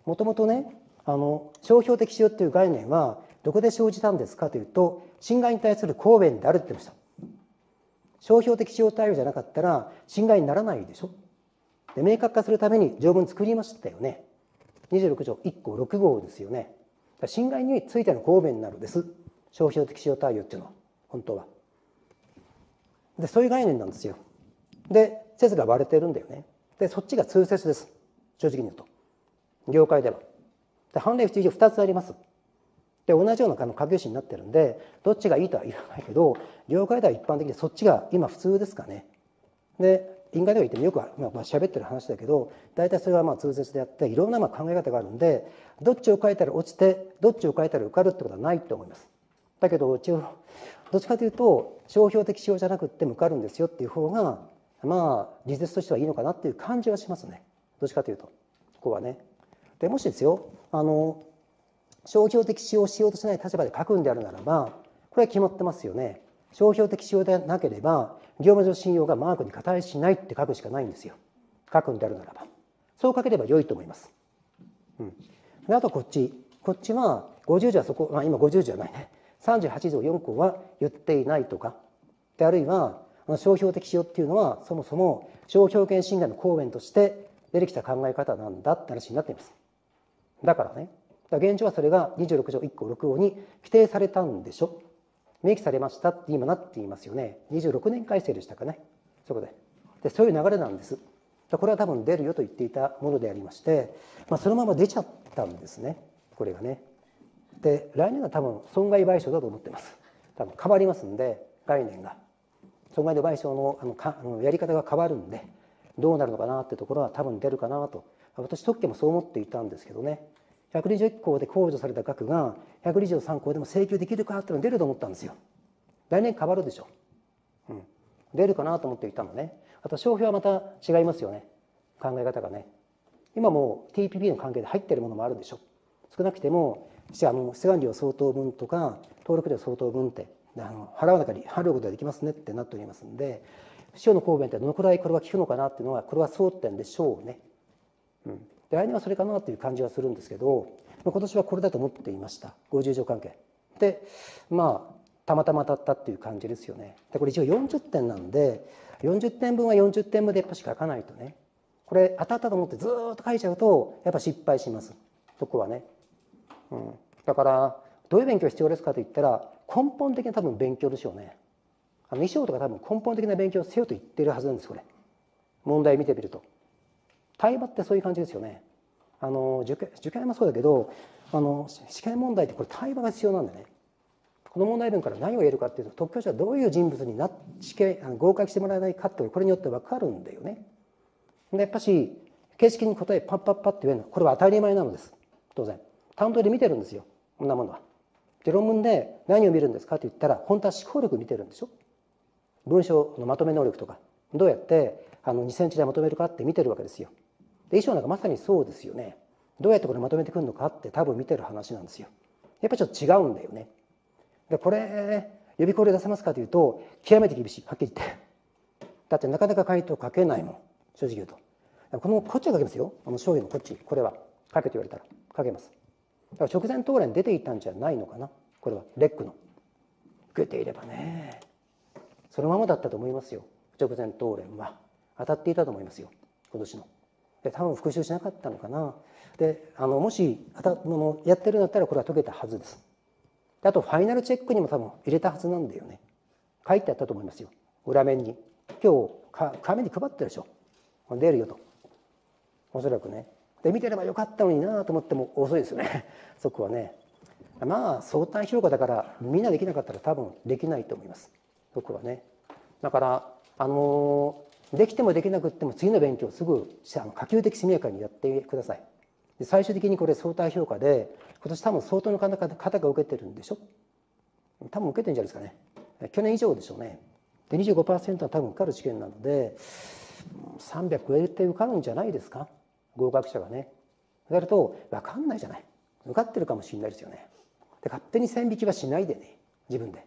もともとねあの商標的使用っていう概念はどこで生じたんですかというと侵害に対する抗弁であるって言ってました商標的使用対応じゃなかったら侵害にならないでしょで明確化するために条文作りましたよね26条1項6号ですよね侵害についての抗弁なのです商標的使用対応っていうのは本当はでそういう概念なんですよで説が割れてるんだよねでそっちが通説です正直に言うと業界ではで判例不定義2つありますで同じような下級詞になってるんでどっちがいいとは言わないけど業界では一般的にそっちが今普通ですかね。で院外では言ってもよくまあ喋ってる話だけど大体それはまあ通説であっていろんなまあ考え方があるんでどっちを書いたら落ちてどっちを書いたら受かるってことはないと思います。だけどどっちかというと商標的使用じゃなくても受かるんですよっていう方がまあ事実としてはいいのかなっていう感じはしますねどっちかというとここはね。でもしですよあの商標的使用をしようとしない立場で書くんであるならば、これは決まってますよね。商標的使用でなければ、業務上信用がマークに加担しないって書くしかないんですよ。書くんであるならば。そう書ければ良いと思います。うん。であとこっち。こっちは、50条はそこ、まあ、今50条じゃないね。38条4項は言っていないとか。で、あるいは、商標的使用っていうのは、そもそも商標権侵害の公演として出てきた考え方なんだって話になっています。だからね、現状はそれが26条1項6号に規定されたんでしょ明記されましたって今なっていますよね26年改正でしたかねそこででそういう流れなんですこれは多分出るよと言っていたものでありまして、まあ、そのまま出ちゃったんですねこれがねで来年は多分損害賠償だと思ってます多分変わりますんで概念が損害の賠償のあのかあのやり方が変わるんでどうなるのかなってところは多分出るかなと私特許もそう思っていたんですけどね1 2 1項で控除された額が123項でも請求できるかっていうの出ると思ったんですよ来年変わるでしょ、うん、出るかなと思っていたのねあと消費はまた違いますよね考え方がね今も TPP の関係で入ってるものもあるでしょ少なくてもじゃあの出願料相当分とか登録料相当分ってあの払わなきゃ払うことができますねってなっておりますんで市長の答弁ってどのくらいこれは効くのかなっていうのはこれは争点でしょうね。うんで来年はそれかなという感じはするんですけど今年はこれだと思っていました50条関係でまあたまたまだったっていう感じですよねでこれ一応40点なんで40点分は40点分でやっぱしか書かないとねこれ当たったと思ってずっと書いちゃうとやっぱ失敗しますそこはね、うん、だからどういう勉強必要ですかと言ったら根本的な多分勉強でしょうねあの衣装とか多分根本的な勉強をせよと言ってるはずなんですこれ問題見てみると対話ってそういう感じですよねあの受験受験もそうだけどあの試験問題ってこれ対話が必要なんだねこの問題文から何を言えるかっていうと特許者はどういう人物にな試験あの合格してもらえないかってこれによって分かるんだよねでやっぱし形式に答えパッパッパッって言えるのこれは当たり前なのです当然担当で見てるんですよこんなものはで論文で何を見るんですかって言ったら本当は思考力見てるんでしょ文章のまとめ能力とかどうやってあの2センチでまとめるかって見てるわけですよで、衣装なんかまさにそうですよね。どうやってこれまとめてくるのかって多分見てる話なんですよ。やっぱちょっと違うんだよね。で、これ、予備校で出せますかというと、極めて厳しい。はっきり言って。だってなかなか回答書けないもん。正直言うと。この、こっちは書けますよ。あの、商品のこっち。これは。書けと言われたら。書けます。だから直前答練出ていたんじゃないのかな。これは。レックの。受けていればね。そのままだったと思いますよ。直前答練は。当たっていたと思いますよ。今年の。で多分復習しなかったのかなであのもしやってるんだったらこれは解けたはずですであとファイナルチェックにも多分入れたはずなんだよね書いてあったと思いますよ裏面に今日か紙に配ってるでしょ出るよとおそらくねで見てればよかったのになと思っても遅いですよね そこはねまあ相対評価だからみんなできなかったら多分できないと思いますそこはねだからあのできてもできなくっても次の勉強をすぐ可及的速やかにやってくださいで最終的にこれ相対評価で今年多分相当の方が受けてるんでしょ多分受けてるんじゃないですかね去年以上でしょうねで25%は多分受かる試験なので300超えて受かるんじゃないですか合格者がねやると分かんないじゃない受かってるかもしれないですよねで勝手に線引きはしないでね自分で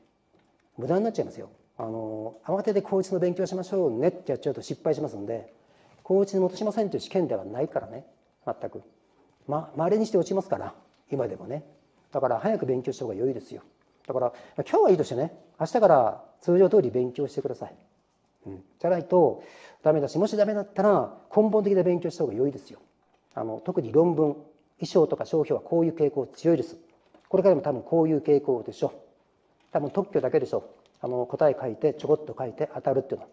無駄になっちゃいますよあの慌てて高一の勉強しましょうねってやっちゃうと失敗しますんで高一に戻しませんという試験ではないからね全くまれにして落ちますから今でもねだから早く勉強した方が良いですよだから今日はいいとしてね明日から通常通り勉強してください、うん、じゃないとダメだしもしダメだったら根本的な勉強した方が良いですよあの特に論文衣装とか商標はこういう傾向強いですこれからも多分こういう傾向でしょ多分特許だけでしょあの答え書いてちょこっと書いて当たるっていうの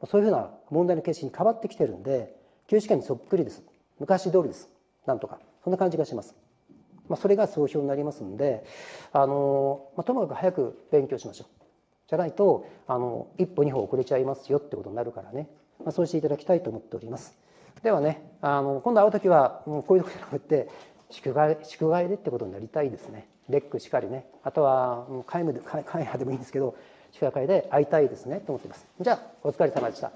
はそういうふうな問題の形式に変わってきてるんで旧試験にそっくりです昔通りですなんとかそんな感じがします、まあ、それが総評になりますんであの、まあ、ともかく早く勉強しましょうじゃないとあの一歩二歩遅れちゃいますよってことになるからね、まあ、そうしていただきたいと思っておりますではねあの今度会う時はもうこういうとこじゃなくて宿外宿外でってことになりたいですねレックしかりねあとは皆無で皆無でもいいんですけど社会で会いたいですねと思っています。じゃあ、お疲れ様でした。